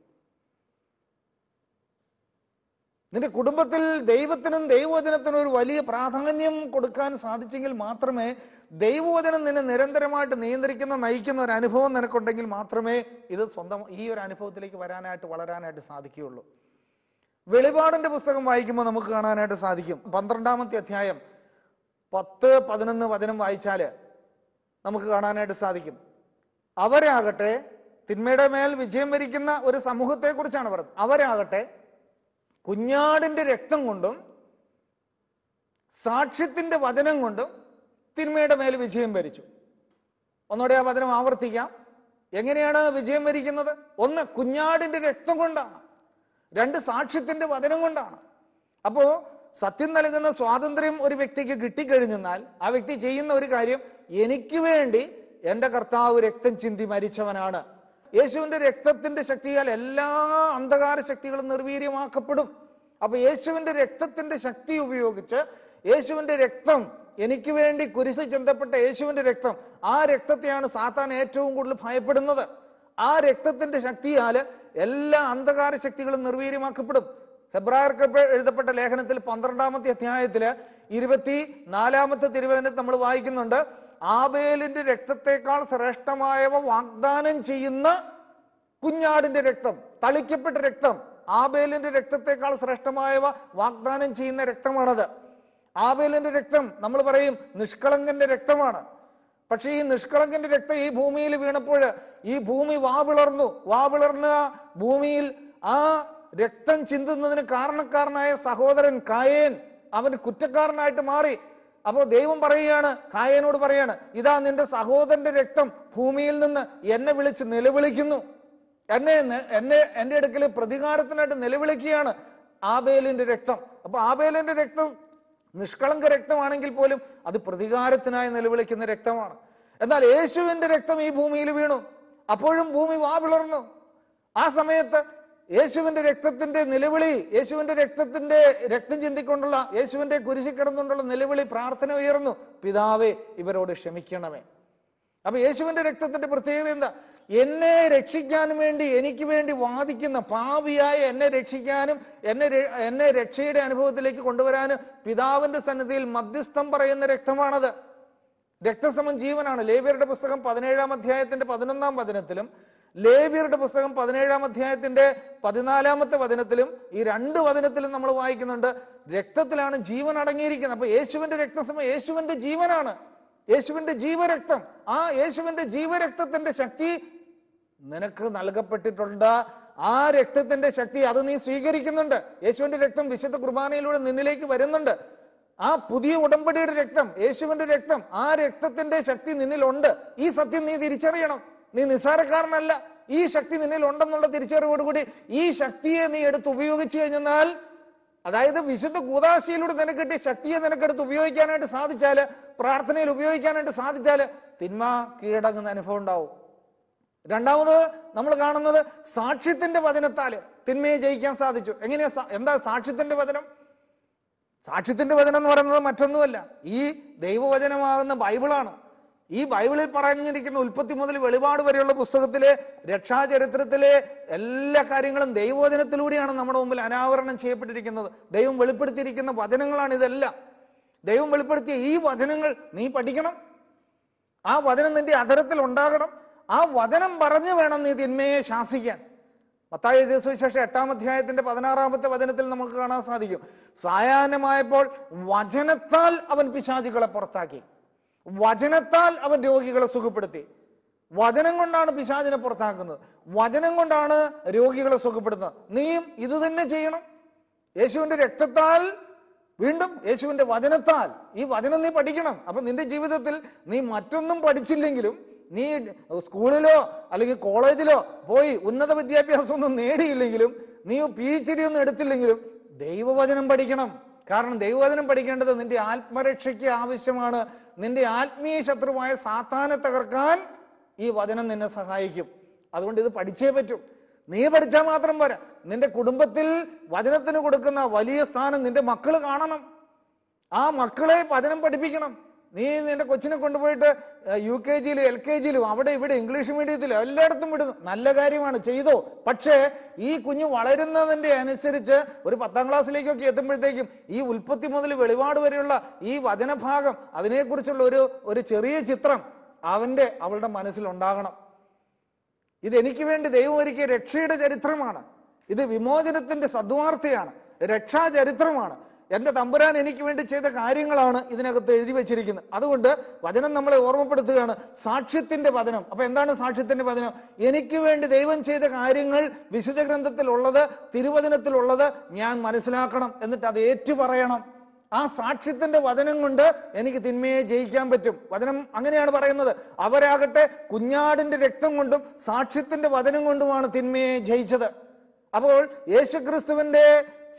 നിന്റെ കുടുംബത്തിൽ ദൈവത്തിനും ദൈവവചനത്തിനും ഒരു വലിയ പ്രാധാന്യം കൊടുക്കാൻ സാധിച്ചെങ്കിൽ മാത്രമേ ദൈവവചനം നിന്നെ നിരന്തരമായിട്ട് നിയന്ത്രിക്കുന്ന നയിക്കുന്ന ഒരു അനുഭവം നിനക്കുണ്ടെങ്കിൽ മാത്രമേ ഇത് സ്വന്തം ഈ ഒരു അനുഭവത്തിലേക്ക് വരാനായിട്ട് വളരാനായിട്ട് സാധിക്കുകയുള്ളൂ വെളിപാടിന്റെ പുസ്തകം വായിക്കുമ്പോൾ നമുക്ക് കാണാനായിട്ട് സാധിക്കും പന്ത്രണ്ടാമത്തെ അധ്യായം പത്ത് പതിനൊന്ന് വചനം വായിച്ചാല് നമുക്ക് കാണാനായിട്ട് സാധിക്കും അവരാകട്ടെ തിന്മയുടെ മേൽ വിജയം വരിക്കുന്ന ഒരു സമൂഹത്തെക്കുറിച്ചാണ് പറയുന്നത് അവരാകട്ടെ കുഞ്ഞാടിന്റെ രക്തം കൊണ്ടും സാക്ഷ്യത്തിന്റെ വചനം കൊണ്ടും തിന്മയുടെ മേൽ വിജയം വരിച്ചു ഒന്നോടെ ആ വചനം ആവർത്തിക്കാം എങ്ങനെയാണ് വിജയം വരിക്കുന്നത് ഒന്ന് കുഞ്ഞാടിന്റെ രക്തം കൊണ്ടാണ് രണ്ട് സാക്ഷ്യത്തിന്റെ വചനം കൊണ്ടാണ് അപ്പോൾ സത്യം നൽകുന്ന സ്വാതന്ത്ര്യം ഒരു വ്യക്തിക്ക് കിട്ടിക്കഴിഞ്ഞെന്നാൽ ആ വ്യക്തി ചെയ്യുന്ന ഒരു കാര്യം എനിക്ക് വേണ്ടി എൻ്റെ കർത്താവ് രക്തം ചിന്തി മരിച്ചവനാണ് യേശുവിൻ്റെ രക്തത്തിൻ്റെ ശക്തിയാൽ എല്ലാ അന്ധകാര ശക്തികളും നിർവീര്യമാക്കപ്പെടും അപ്പൊ യേശുവിൻ്റെ രക്തത്തിൻ്റെ ശക്തി ഉപയോഗിച്ച് യേശുവിൻ്റെ രക്തം എനിക്ക് വേണ്ടി കുരിശ് ചിന്തപ്പെട്ട യേശുവിൻ്റെ രക്തം ആ രക്തത്തെയാണ് സാത്താൻ ഏറ്റവും കൂടുതൽ ഭയപ്പെടുന്നത് ആ രക്തത്തിന്റെ ശക്തിയാൽ എല്ലാ അന്ധകാര ശക്തികളും നിർവീര്യമാക്കപ്പെടും ഹെബ്രായർക്ക് എഴുതപ്പെട്ട ലേഖനത്തിൽ പന്ത്രണ്ടാമത്തെ അധ്യായത്തില് ഇരുപത്തി നാലാമത്തെ തിരുവേദന നമ്മൾ വായിക്കുന്നുണ്ട് ആബേലിന്റെ രക്തത്തെക്കാൾ ശ്രേഷ്ഠമായവ വാഗ്ദാനം ചെയ്യുന്ന കുഞ്ഞാടിന്റെ രക്തം തളിക്കപ്പെട്ട രക്തം ആബേലിന്റെ രക്തത്തെക്കാൾ ശ്രേഷ്ഠമായവ വാഗ്ദാനം ചെയ്യുന്ന രക്തമാണത് ആബേലിന്റെ രക്തം നമ്മൾ പറയും നിഷ്കളങ്കന്റെ രക്തമാണ് പക്ഷേ ഈ നിഷ്കളങ്കന്റെ രക്തം ഈ ഭൂമിയിൽ വീണപ്പോൾ ഈ ഭൂമി വാവിളർന്നു വാവിളർന്ന ഭൂമിയിൽ ആ രക്തം ചിന്തുന്നതിന് കാരണക്കാരനായ സഹോദരൻ കായേൻ അവന് കുറ്റക്കാരനായിട്ട് മാറി അപ്പോൾ ദൈവം പറയുകയാണ് കായനോട് പറയാണ് ഇതാ നിന്റെ സഹോദരന്റെ രക്തം ഭൂമിയിൽ നിന്ന് എന്നെ വിളിച്ച് നിലവിളിക്കുന്നു എന്നെ എന്നെ എന്റെ അടുക്കൽ പ്രതികാരത്തിനായിട്ട് നിലവിളിക്കുകയാണ് ആബേലിന്റെ രക്തം അപ്പൊ ആബേലിന്റെ രക്തം നിഷ്കളങ്ക രക്തമാണെങ്കിൽ പോലും അത് പ്രതികാരത്തിനായി നിലവിളിക്കുന്ന രക്തമാണ് എന്നാൽ യേശുവിന്റെ രക്തം ഈ ഭൂമിയിൽ വീണു അപ്പോഴും ഭൂമി വാ പിളർന്നു ആ സമയത്ത് യേശുവിന്റെ രക്തത്തിന്റെ നിലവിളി യേശുവിന്റെ രക്തത്തിന്റെ രക്തം ചിന്തിക്കൊണ്ടുള്ള യേശുവിന്റെ കുരിശി കിടന്നുകൊണ്ടുള്ള നിലവിളി പ്രാർത്ഥന ഉയർന്നു പിതാവേ ഇവരോട് ക്ഷമിക്കണമേ അപ്പൊ യേശുവിന്റെ രക്തത്തിന്റെ പ്രത്യേകത എന്താ എന്നെ രക്ഷിക്കാൻ വേണ്ടി എനിക്ക് വേണ്ടി വാദിക്കുന്ന പാപിയായ എന്നെ രക്ഷിക്കാനും എന്നെ എന്നെ രക്ഷയുടെ അനുഭവത്തിലേക്ക് കൊണ്ടുവരാനും പിതാവിന്റെ സന്നിധിയിൽ മധ്യസ്ഥം പറയുന്ന രക്തമാണത് രക്തസമം ജീവനാണ് ലേബിയറുടെ പുസ്തകം പതിനേഴാം അധ്യായത്തിന്റെ പതിനൊന്നാം പതിനത്തിലും ലേവിയറുടെ പുസ്തകം പതിനേഴാം അധ്യായത്തിന്റെ പതിനാലാമത്തെ വചനത്തിലും ഈ രണ്ട് വചനത്തിലും നമ്മൾ വായിക്കുന്നുണ്ട് രക്തത്തിലാണ് ജീവൻ അടങ്ങിയിരിക്കുന്നത് അപ്പൊ യേശുവിന്റെ രക്തസമ യേശുവിന്റെ ജീവനാണ് യേശുവിന്റെ ജീവരക്തം ആ യേശുവിന്റെ ജീവരക്തത്തിന്റെ ശക്തി നിനക്ക് നൽകപ്പെട്ടിട്ടുണ്ട് ആ രക്തത്തിന്റെ ശക്തി അത് നീ സ്വീകരിക്കുന്നുണ്ട് യേശുവിന്റെ രക്തം വിശുദ്ധ കുർബാനയിലൂടെ നിന്നിലേക്ക് വരുന്നുണ്ട് ആ പുതിയ ഉടമ്പടിയുടെ രക്തം യേശുവിന്റെ രക്തം ആ രക്തത്തിന്റെ ശക്തി നിന്നിലുണ്ട് ഈ സത്യം നീ തിരിച്ചറിയണം നീ നിസ്സാരക്കാരനല്ല ഈ ശക്തി നിന്നിൽ ഉണ്ടെന്നുള്ള തിരിച്ചറിവോടുകൂടി ഈ ശക്തിയെ നീ എടുത്ത് ഉപയോഗിച്ചു കഴിഞ്ഞാൽ അതായത് വിശുദ്ധ കൂതാശയിലൂടെ നിനക്ക് കിട്ടിയ ശക്തിയെ നിനക്കെടുത്ത് ഉപയോഗിക്കാനായിട്ട് സാധിച്ചാൽ പ്രാർത്ഥനയിൽ ഉപയോഗിക്കാനായിട്ട് സാധിച്ചാൽ തിന്മ കീഴടങ്ങുന്ന അനുഭവം ഉണ്ടാവും രണ്ടാമത് നമ്മൾ കാണുന്നത് സാക്ഷ്യത്തിന്റെ വചനത്താല് തിന്മയെ ജയിക്കാൻ സാധിച്ചു എങ്ങനെയാ എന്താ സാക്ഷ്യത്തിന്റെ വചനം സാക്ഷ്യത്തിന്റെ വചനം എന്ന് പറയുന്നത് മറ്റൊന്നുമല്ല ഈ ദൈവവചനമാകുന്ന ബൈബിളാണ് ഈ ബൈബിളിൽ പറഞ്ഞിരിക്കുന്ന ഉൽപ്പത്തി മുതൽ വെളിപാട് വരെയുള്ള പുസ്തകത്തിലെ രക്ഷാചരിത്രത്തിലെ എല്ലാ കാര്യങ്ങളും ദൈവോചനത്തിലൂടെയാണ് നമ്മുടെ മുമ്പിൽ അനാവരണം ചെയ്യപ്പെട്ടിരിക്കുന്നത് ദൈവം വെളിപ്പെടുത്തിയിരിക്കുന്ന വചനങ്ങളാണ് ഇതെല്ലാം ദൈവം വെളിപ്പെടുത്തിയ ഈ വചനങ്ങൾ നീ പഠിക്കണം ആ വചനം നിന്റെ അധരത്തിൽ ഉണ്ടാകണം ആ വചനം പറഞ്ഞു വേണം നീ തിന്മയെ ശാസിക്കാൻ പത്താഴ് എഴുതിയ സുവിശേഷം എട്ടാം അധ്യായത്തിന്റെ പതിനാറാമത്തെ വചനത്തിൽ നമുക്ക് കാണാൻ സാധിക്കും സായാഹ്നമായപ്പോൾ വചനത്താൽ അവൻ പിശാചികളെ പുറത്താക്കി വചനത്താൽ അവൻ രോഗികളെ സുഖപ്പെടുത്തി വചനം കൊണ്ടാണ് പിശാചിനെ പുറത്താക്കുന്നത് വചനം കൊണ്ടാണ് രോഗികളെ സുഖപ്പെടുത്തുന്നത് നീയും ഇത് തന്നെ ചെയ്യണം യേശുവിന്റെ രക്തത്താൽ വീണ്ടും യേശുവിന്റെ വചനത്താൽ ഈ വചനം നീ പഠിക്കണം അപ്പൊ നിന്റെ ജീവിതത്തിൽ നീ മറ്റൊന്നും പഠിച്ചില്ലെങ്കിലും നീ സ്കൂളിലോ അല്ലെങ്കിൽ കോളേജിലോ പോയി ഉന്നത വിദ്യാഭ്യാസം ഒന്നും നേടിയില്ലെങ്കിലും നീ പി എച്ച് ഡി ഒന്നും എടുത്തില്ലെങ്കിലും ദൈവവചനം പഠിക്കണം കാരണം ദൈവവചനം പഠിക്കേണ്ടത് നിന്റെ ആത്മരക്ഷയ്ക്ക് ആവശ്യമാണ് നിന്റെ ആത്മീയ ശത്രുവായ സാത്താനെ തകർക്കാൻ ഈ വചനം നിന്നെ സഹായിക്കും അതുകൊണ്ട് ഇത് പഠിച്ചേ പറ്റും നീ പഠിച്ചാൽ മാത്രം പോരാ നിന്റെ കുടുംബത്തിൽ വചനത്തിന് കൊടുക്കുന്ന വലിയ സ്ഥാനം നിന്റെ മക്കൾ കാണണം ആ മക്കളെ വചനം പഠിപ്പിക്കണം നീ നിന്റെ കൊച്ചിനെ കൊണ്ടുപോയിട്ട് യു കെ ജിയിലും എൽ കെ ജിയിലും അവിടെ ഇവിടെ ഇംഗ്ലീഷ് മീഡിയത്തിലും എല്ലായിടത്തും വിടുന്നു നല്ല കാര്യമാണ് ചെയ്തോ പക്ഷേ ഈ കുഞ്ഞ് വളരുന്നതിൻ്റെ അനുസരിച്ച് ഒരു പത്താം ക്ലാസ്സിലേക്കൊക്കെ എത്തുമ്പോഴത്തേക്കും ഈ ഉൽപ്പത്തി മുതൽ വെളിപാട് വരെയുള്ള ഈ വചനഭാഗം അതിനെക്കുറിച്ചുള്ള ഒരു ഒരു ചെറിയ ചിത്രം അവൻ്റെ അവളുടെ മനസ്സിലുണ്ടാകണം ഇതെനിക്ക് വേണ്ടി ദൈവം ഒരുക്കിയ രക്ഷയുടെ ചരിത്രമാണ് ഇത് വിമോചനത്തിൻ്റെ സദ്വാർത്ഥയാണ് രക്ഷാചരിത്രമാണ് എൻ്റെ തമ്പുരാൻ എനിക്ക് വേണ്ടി ചെയ്ത കാര്യങ്ങളാണ് ഇതിനകത്ത് എഴുതി വെച്ചിരിക്കുന്നത് അതുകൊണ്ട് വചനം നമ്മളെ ഓർമ്മപ്പെടുത്തുകയാണ് സാക്ഷ്യത്തിന്റെ വചനം അപ്പൊ എന്താണ് സാക്ഷ്യത്തിന്റെ വചനം എനിക്ക് വേണ്ടി ദൈവം ചെയ്ത കാര്യങ്ങൾ വിശുദ്ധ ഗ്രന്ഥത്തിൽ തിരുവചനത്തിൽ തിരുവചനത്തിലുള്ളത് ഞാൻ മനസ്സിലാക്കണം എന്നിട്ട് അത് ഏറ്റുപറയണം ആ സാക്ഷ്യത്തിന്റെ വചനം കൊണ്ട് എനിക്ക് തിന്മയെ ജയിക്കാൻ പറ്റും വചനം അങ്ങനെയാണ് പറയുന്നത് അവരാകട്ടെ കുഞ്ഞാടിന്റെ രക്തം കൊണ്ടും സാക്ഷ്യത്തിന്റെ വചനം കൊണ്ടുമാണ് തിന്മയെ ജയിച്ചത് അപ്പോൾ യേശുക്രിസ്തുവിന്റെ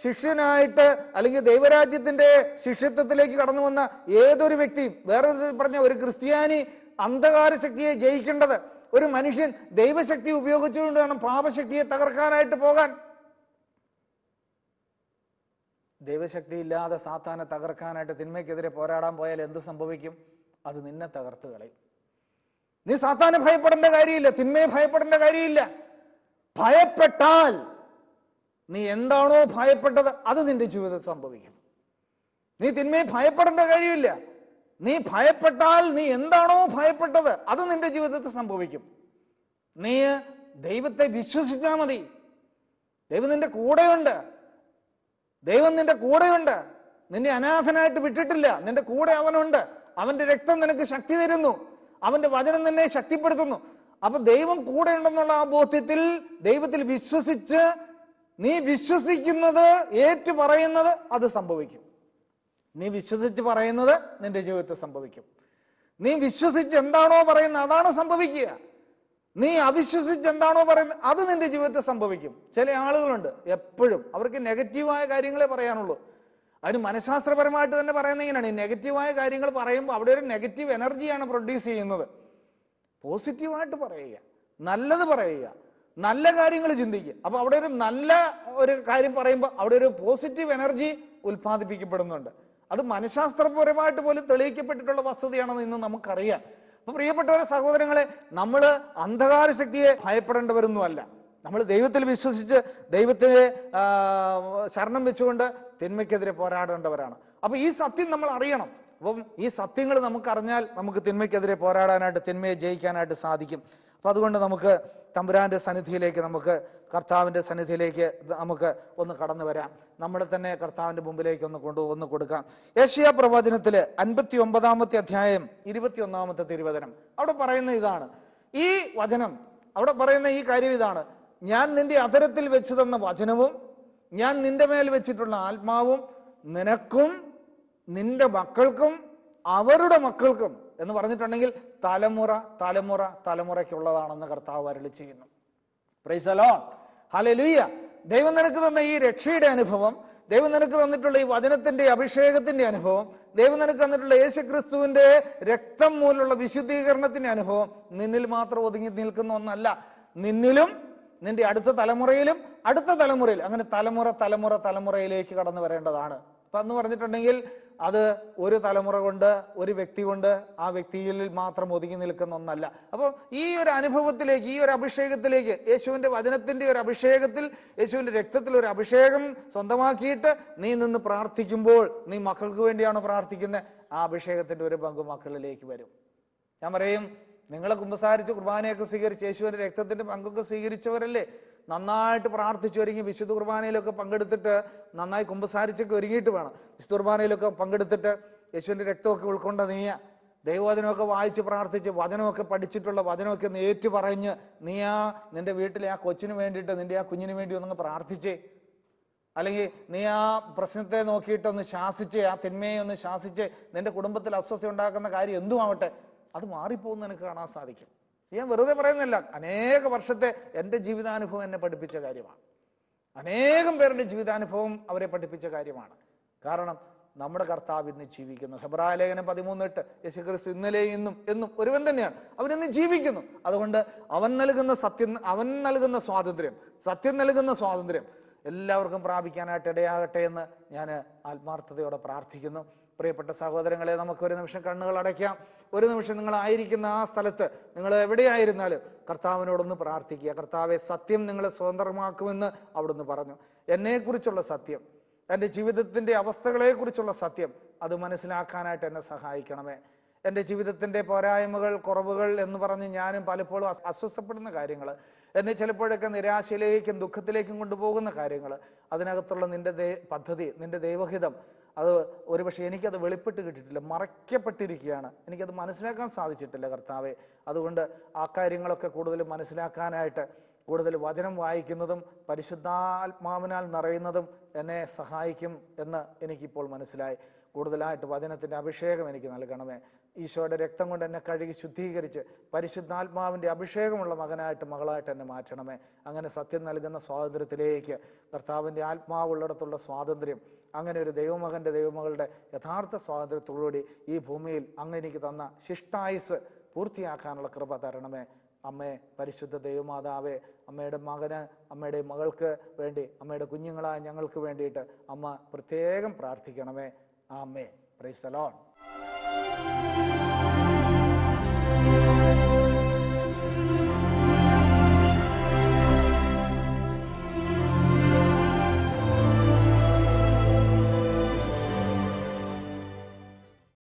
ശിഷ്യനായിട്ട് അല്ലെങ്കിൽ ദൈവരാജ്യത്തിന്റെ ശിഷ്യത്വത്തിലേക്ക് കടന്നു വന്ന ഏതൊരു വ്യക്തിയും വേറൊരു പറഞ്ഞ ഒരു ക്രിസ്ത്യാനി അന്ധകാര ശക്തിയെ ജയിക്കേണ്ടത് ഒരു മനുഷ്യൻ ദൈവശക്തി ഉപയോഗിച്ചുകൊണ്ട് വേണം പാപശക്തിയെ തകർക്കാനായിട്ട് പോകാൻ ദൈവശക്തി ഇല്ലാതെ സാത്താനെ തകർക്കാനായിട്ട് തിന്മയ്ക്കെതിരെ പോരാടാൻ പോയാൽ എന്ത് സംഭവിക്കും അത് നിന്നെ തകർത്ത് കളയും നീ സാത്താനെ ഭയപ്പെടേണ്ട കാര്യമില്ല തിന്മയെ ഭയപ്പെടേണ്ട കാര്യമില്ല ഭയപ്പെട്ടാൽ നീ എന്താണോ ഭയപ്പെട്ടത് അത് നിന്റെ ജീവിതത്തിൽ സംഭവിക്കും നീ തിന്മയെ ഭയപ്പെടേണ്ട കാര്യമില്ല നീ ഭയപ്പെട്ടാൽ നീ എന്താണോ ഭയപ്പെട്ടത് അത് നിന്റെ ജീവിതത്തിൽ സംഭവിക്കും നീ ദൈവത്തെ വിശ്വസിച്ചാൽ മതി ദൈവം നിന്റെ കൂടെയുണ്ട് ദൈവം നിന്റെ കൂടെയുണ്ട് നിന്നെ അനാഥനായിട്ട് വിട്ടിട്ടില്ല നിന്റെ കൂടെ അവനുണ്ട് അവന്റെ രക്തം നിനക്ക് ശക്തി തരുന്നു അവന്റെ വചനം നിന്നെ ശക്തിപ്പെടുത്തുന്നു അപ്പൊ ദൈവം കൂടെ ഉണ്ടെന്നുള്ള ആ ബോധ്യത്തിൽ ദൈവത്തിൽ വിശ്വസിച്ച് നീ വിശ്വസിക്കുന്നത് ഏറ്റു പറയുന്നത് അത് സംഭവിക്കും നീ വിശ്വസിച്ച് പറയുന്നത് നിന്റെ ജീവിതത്തിൽ സംഭവിക്കും നീ വിശ്വസിച്ച് എന്താണോ പറയുന്നത് അതാണ് സംഭവിക്കുക നീ അവിശ്വസിച്ച് എന്താണോ പറയുന്നത് അത് നിന്റെ ജീവിതത്തിൽ സംഭവിക്കും ചില ആളുകളുണ്ട് എപ്പോഴും അവർക്ക് നെഗറ്റീവായ കാര്യങ്ങളെ പറയാനുള്ളൂ അതിന് മനഃശാസ്ത്രപരമായിട്ട് തന്നെ പറയുന്നത് ഇങ്ങനെയാണ് ഈ നെഗറ്റീവായ കാര്യങ്ങൾ പറയുമ്പോൾ അവിടെ ഒരു നെഗറ്റീവ് എനർജിയാണ് പ്രൊഡ്യൂസ് ചെയ്യുന്നത് പോസിറ്റീവായിട്ട് പറയുക നല്ലത് പറയുക നല്ല കാര്യങ്ങൾ ചിന്തിക്കുക അപ്പൊ അവിടെ ഒരു നല്ല ഒരു കാര്യം പറയുമ്പോൾ അവിടെ ഒരു പോസിറ്റീവ് എനർജി ഉത്പാദിപ്പിക്കപ്പെടുന്നുണ്ട് അത് മനഃശാസ്ത്രപരമായിട്ട് പോലും തെളിയിക്കപ്പെട്ടിട്ടുള്ള വസ്തുതയാണെന്ന് ഇന്ന് നമുക്കറിയാം അപ്പൊ പ്രിയപ്പെട്ടവരെ സഹോദരങ്ങളെ നമ്മൾ അന്ധകാര ശക്തിയെ ഭയപ്പെടേണ്ടവരൊന്നുമല്ല നമ്മൾ ദൈവത്തിൽ വിശ്വസിച്ച് ദൈവത്തിനെ ശരണം വെച്ചുകൊണ്ട് തിന്മയ്ക്കെതിരെ പോരാടേണ്ടവരാണ് അപ്പൊ ഈ സത്യം നമ്മൾ അറിയണം അപ്പം ഈ സത്യങ്ങൾ നമുക്കറിഞ്ഞാൽ നമുക്ക് തിന്മയ്ക്കെതിരെ പോരാടാനായിട്ട് തിന്മയെ ജയിക്കാനായിട്ട് സാധിക്കും അപ്പം അതുകൊണ്ട് നമുക്ക് തമ്പുരാൻ്റെ സന്നിധിയിലേക്ക് നമുക്ക് കർത്താവിൻ്റെ സന്നിധിയിലേക്ക് നമുക്ക് ഒന്ന് കടന്നു വരാം നമ്മളെ തന്നെ കർത്താവിൻ്റെ മുമ്പിലേക്ക് ഒന്ന് കൊണ്ടു ഒന്ന് കൊടുക്കാം ഏഷ്യ പ്രവചനത്തിൽ അൻപത്തി ഒമ്പതാമത്തെ അധ്യായം ഇരുപത്തി ഒന്നാമത്തെ തിരുവചനം അവിടെ പറയുന്ന ഇതാണ് ഈ വചനം അവിടെ പറയുന്ന ഈ കാര്യം ഇതാണ് ഞാൻ നിന്റെ അതരത്തിൽ വെച്ച് തന്ന വചനവും ഞാൻ നിന്റെ മേൽ വെച്ചിട്ടുള്ള ആത്മാവും നിനക്കും നിന്റെ മക്കൾക്കും അവരുടെ മക്കൾക്കും എന്ന് പറഞ്ഞിട്ടുണ്ടെങ്കിൽ തലമുറ തലമുറ തലമുറയ്ക്കുള്ളതാണെന്ന് കർത്താവ് അരളി ചെയ്യുന്നു പ്രൈസലോ ഹലലുയ്യ ദൈവം നിനക്ക് തന്ന ഈ രക്ഷയുടെ അനുഭവം ദൈവം നിനക്ക് തന്നിട്ടുള്ള ഈ വചനത്തിന്റെ അഭിഷേകത്തിന്റെ അനുഭവം ദൈവം നിനക്ക് തന്നിട്ടുള്ള യേശുക്രിസ്തുവിന്റെ രക്തം മൂലമുള്ള വിശുദ്ധീകരണത്തിന്റെ അനുഭവം നിന്നിൽ മാത്രം ഒതുങ്ങി നിൽക്കുന്ന ഒന്നല്ല നിന്നിലും നിന്റെ അടുത്ത തലമുറയിലും അടുത്ത തലമുറയിൽ അങ്ങനെ തലമുറ തലമുറ തലമുറയിലേക്ക് കടന്നു വരേണ്ടതാണ് എന്ന് പറഞ്ഞിട്ടുണ്ടെങ്കിൽ അത് ഒരു തലമുറ കൊണ്ട് ഒരു വ്യക്തി കൊണ്ട് ആ വ്യക്തിയിൽ മാത്രം ഒതുങ്ങി നിൽക്കുന്ന ഒന്നല്ല അപ്പോൾ ഈ ഒരു അനുഭവത്തിലേക്ക് ഈ ഒരു അഭിഷേകത്തിലേക്ക് യേശുവിന്റെ വചനത്തിന്റെ ഒരു അഭിഷേകത്തിൽ യേശുവിന്റെ രക്തത്തിൽ ഒരു അഭിഷേകം സ്വന്തമാക്കിയിട്ട് നീ നിന്ന് പ്രാർത്ഥിക്കുമ്പോൾ നീ മക്കൾക്ക് വേണ്ടിയാണോ പ്രാർത്ഥിക്കുന്നത് ആ അഭിഷേകത്തിന്റെ ഒരു പങ്ക് മക്കളിലേക്ക് വരും ഞാൻ പറയും നിങ്ങളെ കുമ്പസാരിച്ച് കുർബാനയൊക്കെ സ്വീകരിച്ച് യേശുവിന്റെ രക്തത്തിന്റെ പങ്കൊക്കെ സ്വീകരിച്ചവരല്ലേ നന്നായിട്ട് പ്രാർത്ഥിച്ചു ഒരുങ്ങി വിശുദ്ധ കുർബാനയിലൊക്കെ പങ്കെടുത്തിട്ട് നന്നായി കുമ്പസാരിച്ചൊക്കെ ഒരുങ്ങിയിട്ട് വേണം വിശുദ്ധ കുർബാനയിലൊക്കെ പങ്കെടുത്തിട്ട് യേശുവിൻ്റെ രക്തമൊക്കെ ഉൾക്കൊണ്ട നീയ ദൈവവചനമൊക്കെ വായിച്ച് പ്രാർത്ഥിച്ച് വചനമൊക്കെ പഠിച്ചിട്ടുള്ള വചനമൊക്കെ ഒന്ന് ഏറ്റു പറഞ്ഞ് നീ ആ നിൻ്റെ വീട്ടിലെ ആ കൊച്ചിന് വേണ്ടിയിട്ട് നിൻ്റെ ആ കുഞ്ഞിന് വേണ്ടി ഒന്നങ്ങ് പ്രാർത്ഥിച്ചേ അല്ലെങ്കിൽ നീ ആ പ്രശ്നത്തെ നോക്കിയിട്ടൊന്ന് ശാസിച്ച് ആ തിന്മയെ ഒന്ന് ശാസിച്ച് നിന്റെ കുടുംബത്തിൽ അസ്വസ്ഥ ഉണ്ടാക്കുന്ന കാര്യം എന്തുമാവട്ടെ അത് മാറിപ്പോകുന്ന നിനക്ക് കാണാൻ സാധിക്കും ഞാൻ വെറുതെ പറയുന്നില്ല അനേക വർഷത്തെ എൻ്റെ ജീവിതാനുഭവം എന്നെ പഠിപ്പിച്ച കാര്യമാണ് അനേകം പേരുടെ ജീവിതാനുഭവം അവരെ പഠിപ്പിച്ച കാര്യമാണ് കാരണം നമ്മുടെ കർത്താവ് ഇന്ന് ജീവിക്കുന്നു ഹെബ്രായ ലേഖനം പതിമൂന്നെട്ട് യേശു ക്രിസ്തു ഇന്നലെയും ഇന്നും എന്നും ഒരുവൻ തന്നെയാണ് അവൻ ഇന്ന് ജീവിക്കുന്നു അതുകൊണ്ട് അവൻ നൽകുന്ന സത്യം അവൻ നൽകുന്ന സ്വാതന്ത്ര്യം സത്യം നൽകുന്ന സ്വാതന്ത്ര്യം എല്ലാവർക്കും പ്രാപിക്കാനായിട്ട് ഇടയാകട്ടെ എന്ന് ഞാൻ ആത്മാർത്ഥതയോടെ പ്രാർത്ഥിക്കുന്നു പ്രിയപ്പെട്ട സഹോദരങ്ങളെ നമുക്ക് ഒരു നിമിഷം കണ്ണുകൾ അടയ്ക്കാം ഒരു നിമിഷം നിങ്ങൾ ആയിരിക്കുന്ന ആ സ്ഥലത്ത് നിങ്ങൾ എവിടെയായിരുന്നാലും കർത്താവിനോടൊന്ന് പ്രാർത്ഥിക്കുക കർത്താവെ സത്യം നിങ്ങളെ സ്വതന്ത്രമാക്കുമെന്ന് അവിടുന്ന് പറഞ്ഞു എന്നെക്കുറിച്ചുള്ള സത്യം എൻ്റെ ജീവിതത്തിൻ്റെ അവസ്ഥകളെക്കുറിച്ചുള്ള സത്യം അത് മനസ്സിലാക്കാനായിട്ട് എന്നെ സഹായിക്കണമേ എൻ്റെ ജീവിതത്തിൻ്റെ പോരായ്മകൾ കുറവുകൾ എന്ന് പറഞ്ഞ് ഞാനും പലപ്പോഴും അസ്വസ്ഥപ്പെടുന്ന കാര്യങ്ങൾ എന്നെ ചിലപ്പോഴൊക്കെ നിരാശയിലേക്കും ദുഃഖത്തിലേക്കും കൊണ്ടുപോകുന്ന കാര്യങ്ങൾ അതിനകത്തുള്ള നിന്റെ പദ്ധതി നിന്റെ ദൈവഹിതം അത് ഒരുപക്ഷെ എനിക്കത് വെളിപ്പെട്ട് കിട്ടിയിട്ടില്ല മറയ്ക്കപ്പെട്ടിരിക്കുകയാണ് എനിക്കത് മനസ്സിലാക്കാൻ സാധിച്ചിട്ടില്ല കർത്താവെ അതുകൊണ്ട് ആ കാര്യങ്ങളൊക്കെ കൂടുതൽ മനസ്സിലാക്കാനായിട്ട് കൂടുതൽ വചനം വായിക്കുന്നതും പരിശുദ്ധാത്മാവിനാൽ നിറയുന്നതും എന്നെ സഹായിക്കും എന്ന് എനിക്കിപ്പോൾ മനസ്സിലായി കൂടുതലായിട്ട് വചനത്തിൻ്റെ അഭിഷേകം എനിക്ക് നൽകണമേ ഈശോയുടെ രക്തം കൊണ്ട് എന്നെ കഴുകി ശുദ്ധീകരിച്ച് പരിശുദ്ധാത്മാവിൻ്റെ അഭിഷേകമുള്ള മകനായിട്ട് മകളായിട്ട് എന്നെ മാറ്റണമേ അങ്ങനെ സത്യം നൽകുന്ന സ്വാതന്ത്ര്യത്തിലേക്ക് കർത്താവിൻ്റെ ആത്മാവുള്ളിടത്തുള്ള സ്വാതന്ത്ര്യം അങ്ങനെ ഒരു ദൈവമകൻ്റെ ദൈവമകളുടെ യഥാർത്ഥ സ്വാതന്ത്ര്യത്തോടുകൂടി ഈ ഭൂമിയിൽ അങ്ങ് എനിക്ക് തന്ന ശിഷ്ടായുസ് പൂർത്തിയാക്കാനുള്ള കൃപ തരണമേ അമ്മേ പരിശുദ്ധ ദൈവമാതാവേ അമ്മയുടെ മകന് അമ്മയുടെ മകൾക്ക് വേണ്ടി അമ്മയുടെ കുഞ്ഞുങ്ങളായ ഞങ്ങൾക്ക് വേണ്ടിയിട്ട് അമ്മ പ്രത്യേകം പ്രാർത്ഥിക്കണമേ ആ അമ്മേ പ്രൈസലോൺ